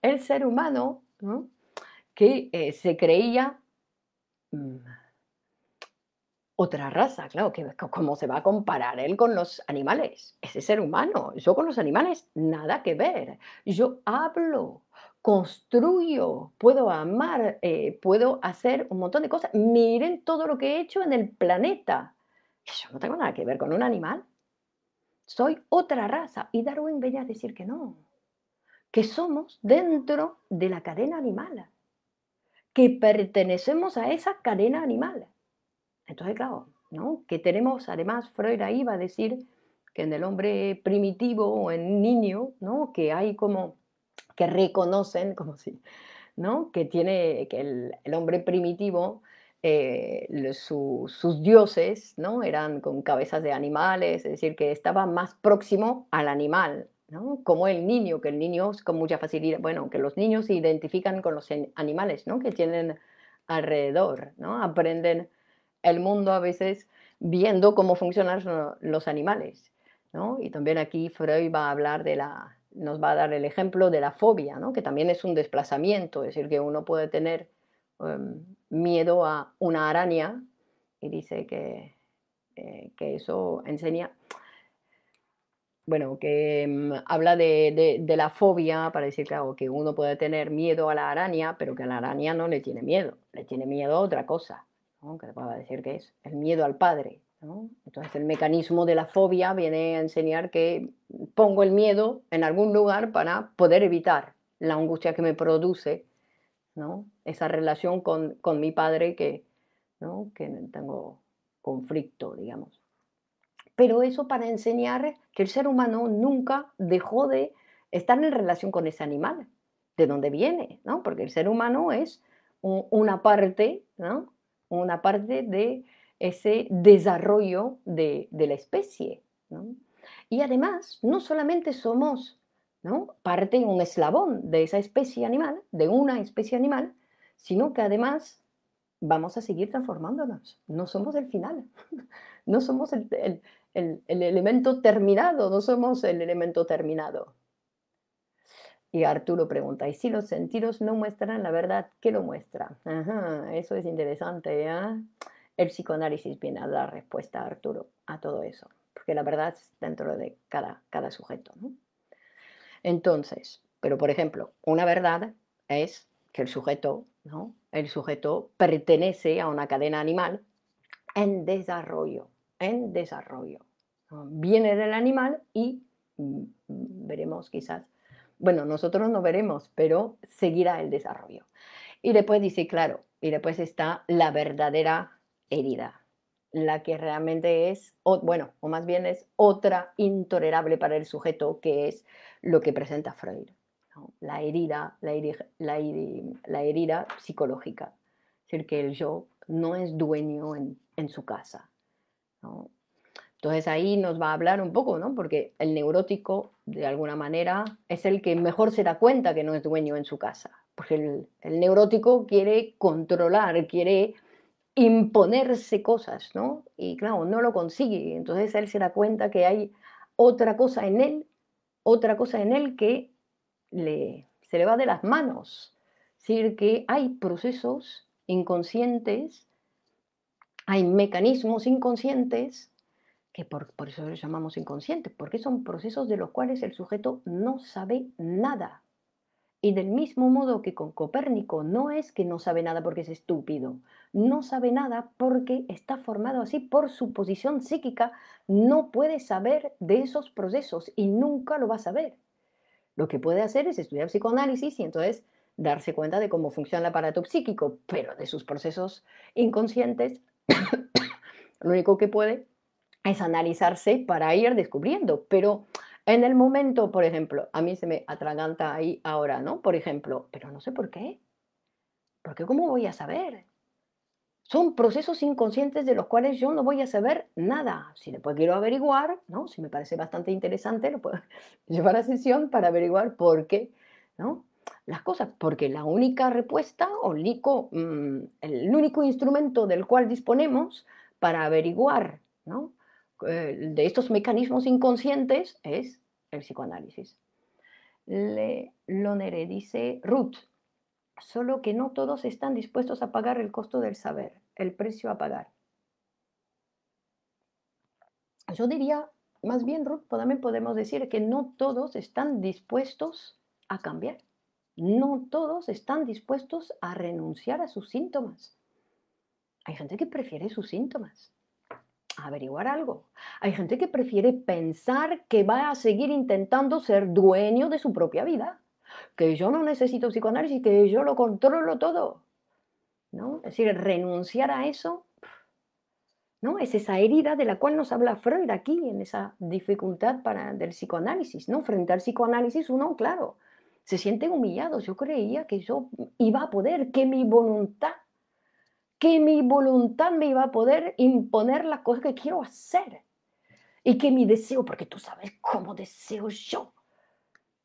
el ser humano que eh, se creía... Mm, otra raza, claro, que cómo se va a comparar él con los animales, ese ser humano, yo con los animales nada que ver, yo hablo, construyo, puedo amar, eh, puedo hacer un montón de cosas, miren todo lo que he hecho en el planeta, yo no tengo nada que ver con un animal, soy otra raza y Darwin venía a decir que no, que somos dentro de la cadena animal, que pertenecemos a esa cadena animal entonces, claro, ¿no? Que tenemos, además, Freud ahí va a decir que en el hombre primitivo o en niño, ¿no? Que hay como, que reconocen, <laughs> como si, ¿no? Que tiene, que el, hombre primitivo, eh, sus dioses, ¿no? Eran con cabezas de animales, es decir, que estaba más próximo al animal, Como el niño, que el niño es con mucha facilidad, bueno, que los niños se identifican con los animales, ¿no? Que tienen alrededor, ¿no? Aprenden el mundo a veces viendo cómo funcionan los animales. Y también aquí Freud va a hablar de la, nos va a dar el ejemplo de la fobia, ¿no? que también es un desplazamiento, es decir, que uno puede tener em, miedo a una araña y dice que, eh, que eso enseña, bueno, que em, habla de, la fobia para decir, claro, que uno puede tener miedo a la araña, pero que a la araña no le tiene miedo, le tiene miedo a otra cosa que que va a decir que es el miedo al padre. Entonces el mecanismo de la fobia viene a enseñar que pongo el miedo en algún lugar para poder evitar la angustia que me produce ¿no? esa relación con, con mi padre que, que tengo conflicto, digamos. Pero eso para enseñar que el ser humano nunca dejó de estar en relación con ese animal, de dónde viene, ¿no? porque el ser humano es una parte ¿no? una parte de ese desarrollo de, la especie. Y además, no solamente somos ¿no? parte, un eslabón de esa especie animal, de una especie animal, sino que además vamos a seguir transformándonos. No somos el final, <laughs> no somos el, el elemento terminado, no somos el elemento terminado. Y Arturo pregunta, ¿y si los sentidos no muestran la verdad, qué lo muestra? eso es interesante, ¿ah? El psicoanálisis viene a dar respuesta, a Arturo, a todo eso, porque la verdad es dentro de cada, cada sujeto. Entonces, pero por ejemplo, una verdad es que el sujeto, ¿no? El sujeto pertenece a una cadena animal en desarrollo, en desarrollo. Viene del animal y mm, veremos quizás bueno, nosotros no veremos, pero seguirá el desarrollo. Y después dice, claro, y después está la verdadera herida, la que realmente es, bueno, o más bien es otra intolerable para el sujeto, que es lo que presenta Freud, la, herida, la, herida, psicológica, es decir, que el yo no es dueño en, su casa. Entonces ahí nos va a hablar un poco, ¿no? Porque el neurótico, de alguna manera, es el que mejor se da cuenta que no es dueño en su casa. Porque el, neurótico quiere controlar, quiere imponerse cosas, ¿no? Y claro, no lo consigue. Entonces él se da cuenta que hay otra cosa en él, otra cosa en él que le, se le va de las manos. Es decir, que hay procesos inconscientes, hay mecanismos inconscientes que por, eso lo llamamos inconsciente porque son procesos de los cuales el sujeto no sabe nada. Y del mismo modo que con Copérnico no es que no sabe nada porque es estúpido, no sabe nada porque está formado así por su posición psíquica, no puede saber de esos procesos y nunca lo va a saber. Lo que puede hacer es estudiar psicoanálisis y entonces darse cuenta de cómo funciona el aparato psíquico, pero de sus procesos inconscientes, <coughs> lo único que puede es analizarse para ir descubriendo, pero en el momento, por ejemplo, a mí se me atraganta ahí ahora, ¿no? Por ejemplo, pero no sé por qué, porque ¿cómo voy a saber? Son procesos inconscientes de los cuales yo no voy a saber nada. Si después quiero averiguar, ¿no? Si me parece bastante interesante, lo puedo <laughs> llevar a sesión para averiguar por qué, ¿no? Las cosas, porque la única respuesta o el único mm, instrumento del cual disponemos para averiguar, ¿no? Eh, de estos mecanismos inconscientes es el psicoanálisis. Le Lonere dice Ruth, solo que no todos están dispuestos a pagar el costo del saber, el precio a pagar. Yo diría, más bien Ruth, también podemos decir que no todos están dispuestos a cambiar. No todos están dispuestos a renunciar a sus síntomas. Hay gente que prefiere sus síntomas averiguar algo. Hay gente que prefiere pensar que va a seguir intentando ser dueño de su propia vida, que yo no necesito psicoanálisis, que yo lo controlo todo. ¿No? Es decir, renunciar a eso, ¿no? Es esa herida de la cual nos habla Freud aquí, en esa dificultad para, del psicoanálisis, ¿no? Frente al psicoanálisis uno, claro, se siente humillado. Yo creía que yo iba a poder, que mi voluntad que mi voluntad me iba a poder imponer las cosas que quiero hacer y que mi deseo, porque tú sabes cómo deseo yo.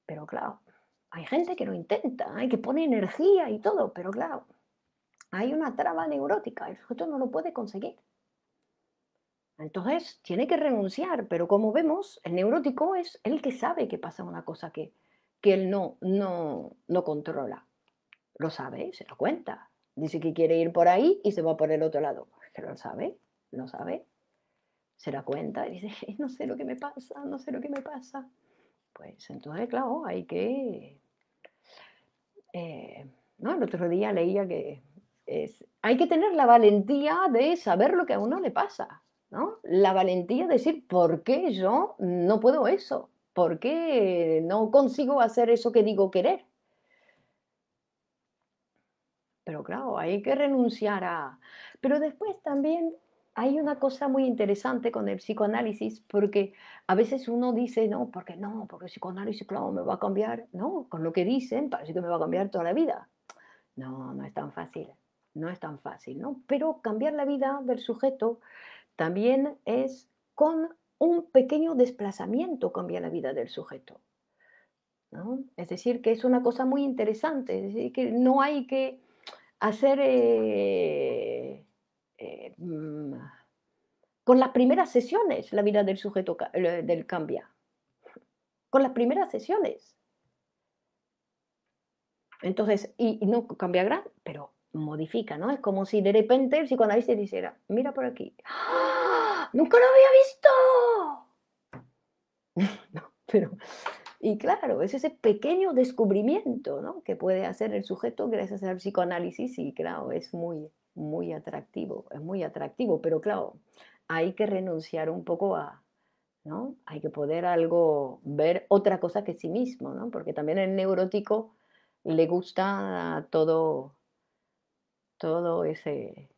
Pero claro, hay gente que lo intenta, hay que pone energía y todo, pero claro, hay una traba neurótica, el sujeto no lo puede conseguir. Entonces tiene que renunciar, pero como vemos, el neurótico es el que sabe que pasa una cosa que, que él no, no, no controla. Lo sabe, se lo cuenta, Dice que quiere ir por ahí y se va por el otro lado. que no sabe, no sabe. Se da cuenta y dice, no sé lo que me pasa, no sé lo que me pasa. Pues entonces, claro, hay que... Eh, el otro día leía que hay que tener la valentía de saber lo que a uno le pasa, ¿no? La valentía de decir, ¿por qué yo no puedo eso? ¿Por qué no consigo hacer eso que digo querer? Pero claro, hay que renunciar a... Pero después también hay una cosa muy interesante con el psicoanálisis, porque a veces uno dice, no, porque no, porque el psicoanálisis, claro, me va a cambiar. No, con lo que dicen, parece que me va a cambiar toda la vida. No, no es tan fácil, no es tan fácil, ¿no? Pero cambiar la vida del sujeto también es con un pequeño desplazamiento cambia la vida del sujeto. ¿no? Es decir, que es una cosa muy interesante, es decir, que no hay que hacer eh, eh, mm, con las primeras sesiones la vida del sujeto eh, del cambia. Con las primeras sesiones. Entonces, y, no cambia gran, pero modifica, ¿no? Es como si de repente el psicoanalista dijera, mira por aquí. ¡Ah! ¡Nunca lo había visto! <laughs> no, pero y claro, es ese pequeño descubrimiento ¿no? que puede hacer el sujeto gracias al psicoanálisis y claro, es muy, muy atractivo, es muy atractivo, pero claro, hay que renunciar un poco a, ¿no? Hay que poder algo, ver otra cosa que sí mismo, ¿no? Porque también el neurótico le gusta todo, todo ese...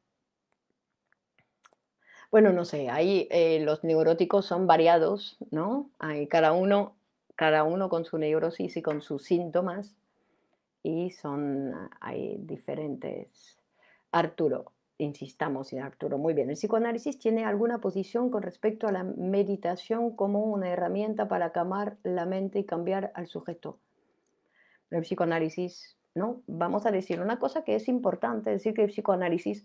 Bueno, no sé, ahí eh, los neuróticos son variados, ¿no? Hay, cada uno cada uno con su neurosis y con sus síntomas, y son, ah, hay diferentes. Arturo, insistamos en Arturo, muy bien. ¿El psicoanálisis tiene alguna posición con respecto a la meditación como una herramienta para calmar la mente y cambiar al sujeto? El psicoanálisis, ¿no? Vamos a decir una cosa que es importante, decir que el psicoanálisis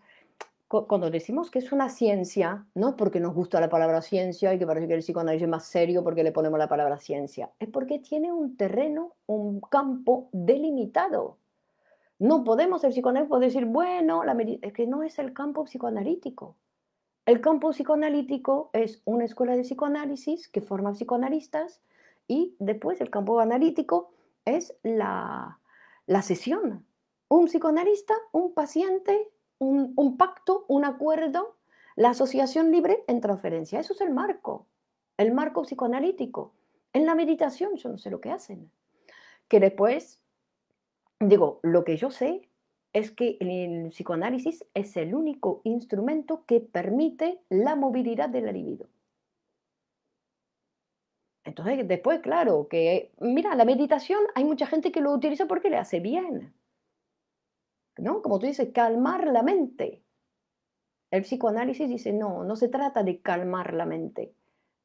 cuando decimos que es una ciencia, no porque nos gusta la palabra ciencia y que parece que el psicoanálisis es más serio porque le ponemos la palabra ciencia, es porque tiene un terreno, un campo delimitado. No podemos el psicoanálisis decir, bueno, la es que no es el campo psicoanalítico. El campo psicoanalítico es una escuela de psicoanálisis que forma psicoanalistas y después el campo analítico es la, la sesión. Un psicoanalista, un paciente un, pacto, un acuerdo, la asociación libre en transferencia. Eso es el marco, el marco psicoanalítico. En la meditación yo no sé lo que hacen. Que después, digo, lo que yo sé es que el psicoanálisis es el único instrumento que permite la movilidad del la libido. Entonces, después, claro, que mira, la meditación hay mucha gente que lo utiliza porque le hace bien. ¿no? Como tú dices, calmar la mente. El psicoanálisis dice, no, no se trata de calmar la mente,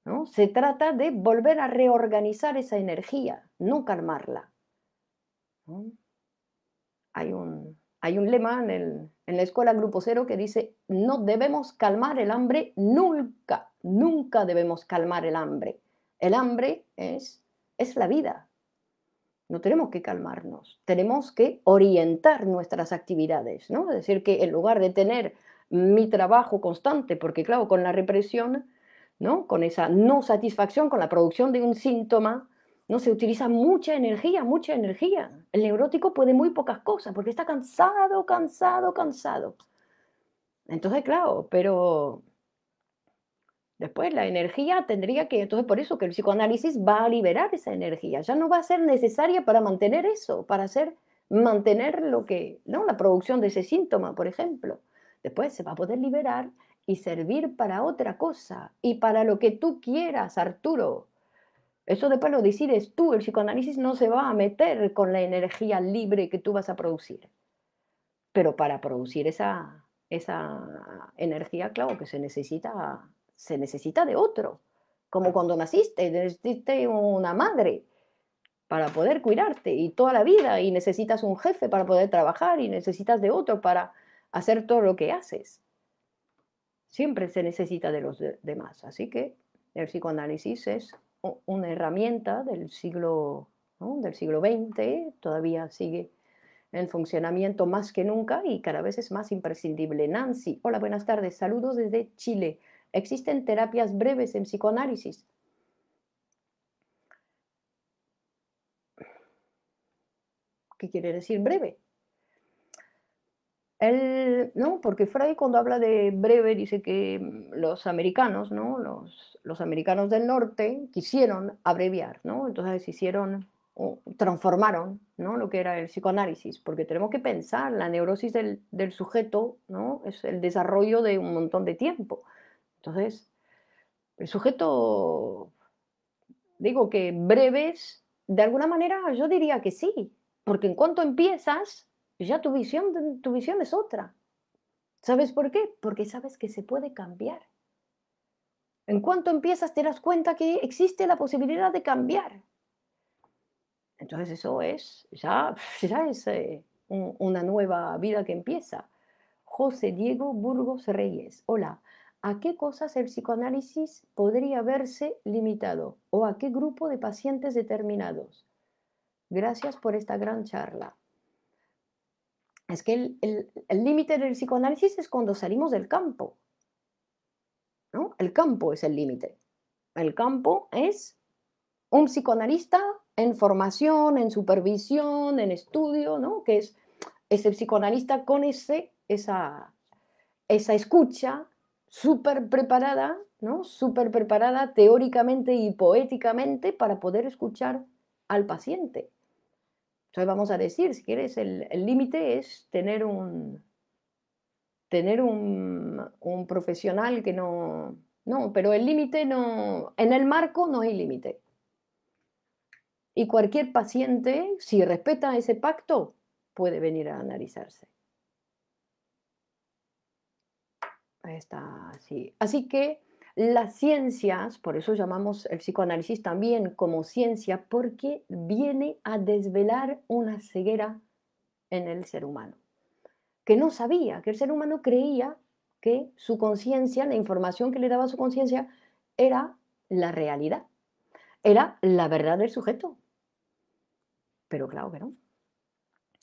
¿no? Se trata de volver a reorganizar esa energía, no calmarla. Hay, un, hay un lema en, el, en la escuela Grupo Cero que dice, no debemos calmar el hambre nunca, nunca debemos calmar el hambre. El hambre es, es la vida, no tenemos que calmarnos, tenemos que orientar nuestras actividades, ¿no? Es decir, que en lugar de tener mi trabajo constante, porque claro, con la represión, ¿no? Con esa no satisfacción, con la producción de un síntoma, no se utiliza mucha energía, mucha energía. El neurótico puede muy pocas cosas porque está cansado, cansado, cansado. Entonces, claro, pero Después la energía tendría que, entonces por eso que el psicoanálisis va a liberar esa energía, ya no va a ser necesaria para mantener eso, para mantener lo que, ¿no? La producción de ese síntoma, por ejemplo. Después se va a poder liberar y servir para otra cosa y para lo que tú quieras, Arturo. Eso después lo decides tú, el psicoanálisis no se va a meter con la energía libre que tú vas a producir. Pero para producir esa, esa energía, claro que se necesita se necesita de otro. Como cuando naciste, necesitaste una madre para poder cuidarte y toda la vida y necesitas un jefe para poder trabajar y necesitas de otro para hacer todo lo que haces. Siempre se necesita de los demás. Así que el psicoanálisis es una herramienta del siglo, del siglo XX, todavía sigue en funcionamiento más que nunca y cada vez es más imprescindible. Nancy, hola, buenas tardes, saludos desde Chile. Existen terapias breves en psicoanálisis. ¿Qué quiere decir breve? no, porque Freud cuando habla de breve dice que mm, los americanos, ¿no? los, americanos del norte quisieron abreviar, entonces hicieron o transformaron ¿no? lo que era el psicoanálisis, porque tenemos que pensar, la neurosis del, del sujeto ¿no? es el desarrollo de un montón de tiempo. Entonces, el sujeto, digo que breves, de alguna manera yo diría que sí, porque en cuanto empiezas, ya tu visión, tu visión es otra. ¿Sabes por qué? Porque sabes que se puede cambiar. En cuanto empiezas te das cuenta que existe la posibilidad de cambiar. Entonces eso es, ya, <laughs> ya es eh, una nueva vida que empieza. José Diego Burgos Reyes, hola a qué cosas el psicoanálisis podría verse limitado o a qué grupo de pacientes determinados. Gracias por esta gran charla. Es que el límite del psicoanálisis es cuando salimos del campo. ¿no? El campo es el límite. El campo es un psicoanalista en formación, en supervisión, en estudio, ¿no? que es, ese el psicoanalista con ese, esa, esa escucha, súper preparada, ¿no? Súper preparada teóricamente y poéticamente para poder escuchar al paciente. Entonces vamos a decir, si quieres, el límite es tener un tener un profesional que no. No, pero el límite no. En el marco no hay límite. Y cualquier paciente, si respeta ese pacto, puede venir a analizarse. Está así. Así que las ciencias, por eso llamamos el psicoanálisis también como ciencia, porque viene a desvelar una ceguera en el ser humano, que no sabía, que el ser humano creía que su conciencia, la información que le daba su conciencia, era la realidad, era la verdad del sujeto. Pero claro que no.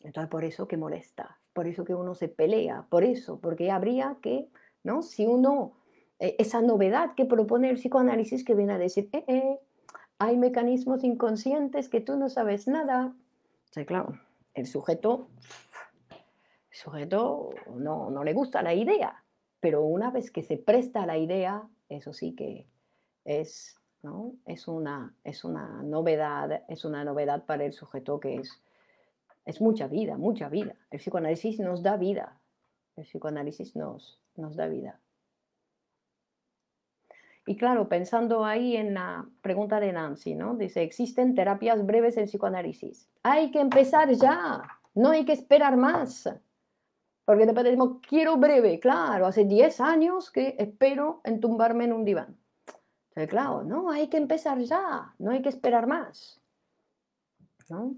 Entonces por eso que molesta, por eso que uno se pelea, por eso, porque habría que ¿no? Si uno, eh, esa novedad que propone el psicoanálisis que viene a decir, eh, eh, hay mecanismos inconscientes que tú no sabes nada. claro, el sujeto, el sujeto no, no le gusta la idea, pero una vez que se presta a la idea, eso sí que es, es, una, es una novedad, es una novedad para el sujeto que es, es mucha vida, mucha vida. El psicoanálisis nos da vida, el psicoanálisis nos, nos da vida. Y claro, pensando ahí en la pregunta de Nancy, ¿no? Dice, existen terapias breves en psicoanálisis. Hay que empezar ya, no hay que esperar más. Porque te decimos, quiero breve, claro, hace 10 años que espero entumbarme en un diván. Entonces, claro, no, hay que empezar ya, no hay que esperar más. ¿No?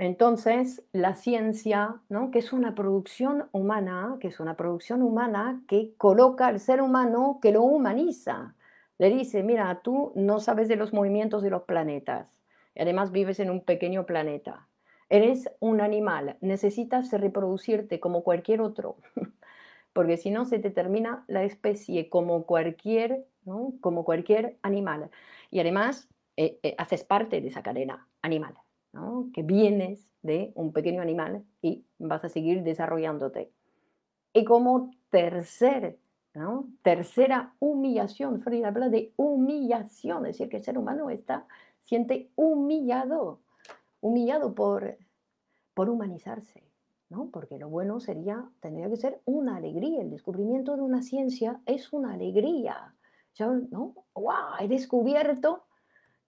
Entonces, la ciencia, ¿no? que es una producción humana, que es una producción humana que coloca al ser humano, que lo humaniza. Le dice, mira, tú no sabes de los movimientos de los planetas. Y además vives en un pequeño planeta. Eres un animal, necesitas reproducirte como cualquier otro, <laughs> porque si no se te termina la especie como cualquier, ¿no? como cualquier animal. Y además eh, eh, haces parte de esa cadena animal que vienes de un pequeño animal y vas a seguir desarrollándote. Y como tercer, tercera humillación, Freud habla de humillación, es decir, que el ser humano está, siente humillado, humillado por, por humanizarse. ¿no? Porque lo bueno sería, tendría que ser una alegría. El descubrimiento de una ciencia es una alegría. ¿no? He descubierto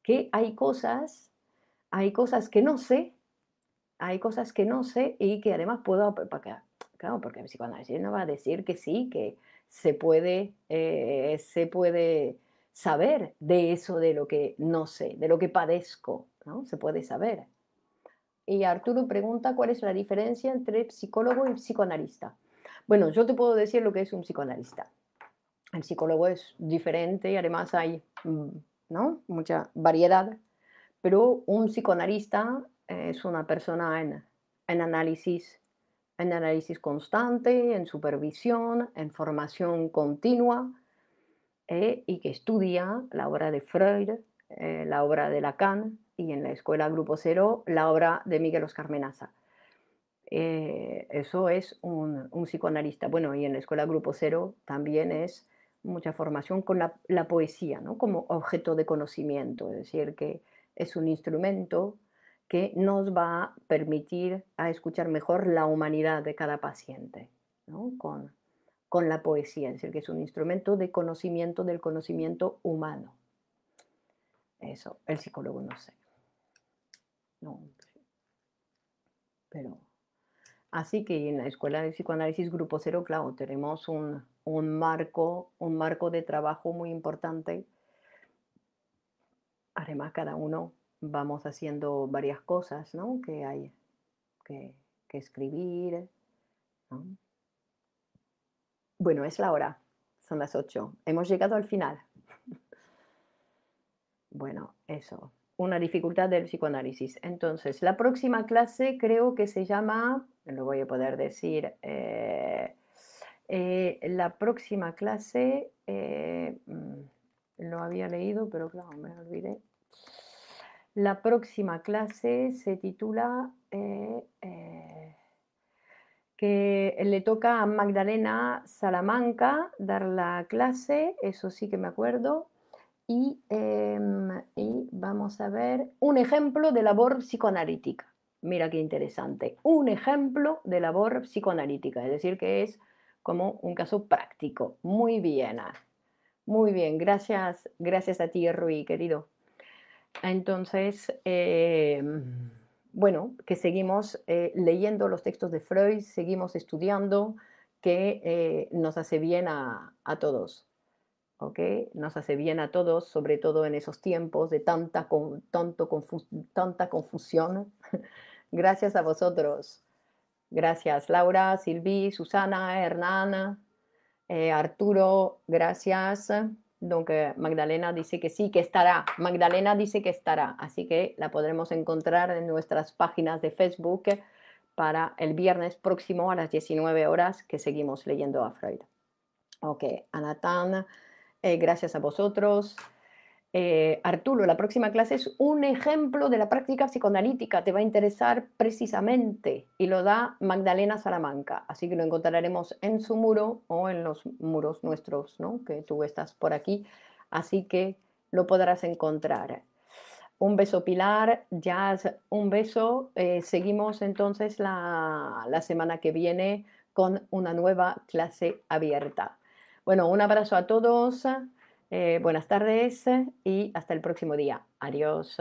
que hay cosas hay cosas que no sé, hay cosas que no sé y que además puedo, claro, porque el psicoanalista no va a decir que sí, que se puede, eh, se puede saber de eso, de lo que no sé, de lo que padezco, ¿no? Se puede saber. Y Arturo pregunta cuál es la diferencia entre psicólogo y psicoanalista. Bueno, yo te puedo decir lo que es un psicoanalista. El psicólogo es diferente y además hay mm, ¿no? mucha variedad pero un psicoanalista eh, es una persona en, análisis en análisis constante, en supervisión, en formación continua, eh, y que estudia la obra de Freud, eh, la obra de Lacan, y en la escuela Grupo Cero, la obra de Miguel Oscar Menaza. eso es un, psicoanalista. Bueno, y en la escuela Grupo Cero también es mucha formación con la, la poesía, ¿no? como objeto de conocimiento, es decir, que es un instrumento que nos va a permitir a escuchar mejor la humanidad de cada paciente, ¿no? con, la poesía, es decir, que es un instrumento de conocimiento del conocimiento humano. Eso, el psicólogo no sé. No, pero así que en la escuela de psicoanálisis grupo cero, claro, tenemos un, un marco, un marco de trabajo muy importante Además, cada uno vamos haciendo varias cosas, ¿no? Que hay que, escribir. Bueno, es la hora, son las 8. Hemos llegado al final. <laughs> bueno, eso. Una dificultad del psicoanálisis. Entonces, la próxima clase creo que se llama, lo voy a poder decir, eh, eh, la próxima clase... Eh, mm, había leído, pero claro, me olvidé. La próxima clase se titula eh, eh, que le toca a Magdalena Salamanca dar la clase, eso sí que me acuerdo, y, em, y vamos a ver un ejemplo de labor psicoanalítica. Mira qué interesante, un ejemplo de labor psicoanalítica, es decir, que es como un caso práctico. Muy bien. Muy bien, gracias, gracias a ti, Rui, querido. Entonces, em, bueno, que seguimos eh, leyendo los textos de Freud, seguimos estudiando, que eh, nos hace bien a, todos. ¿ok? Nos hace bien a todos, sobre todo en esos tiempos de tanta, tanto tanta confusión. <laughs> Gracias a vosotros. Gracias, Laura, Silvi, Susana, Hernana, eh, Arturo, gracias. que Magdalena dice que sí, que estará. Magdalena dice que estará. Así que la podremos encontrar en nuestras páginas de Facebook para el viernes próximo a las 19 horas que seguimos leyendo a Freud. Ok, Anatán, eh, gracias a vosotros. Eh, Arturo, la próxima clase es un ejemplo de la práctica psicoanalítica, te va a interesar precisamente y lo da Magdalena Salamanca, así que lo encontraremos en su muro o en los muros nuestros, ¿no? que tú estás por aquí, así que lo podrás encontrar. Un beso Pilar, Jazz, un beso. Eh, seguimos entonces la semana que viene con una nueva clase abierta. Bueno, un abrazo a todos. Eh, buenas tardes y hasta el próximo día. Adiós.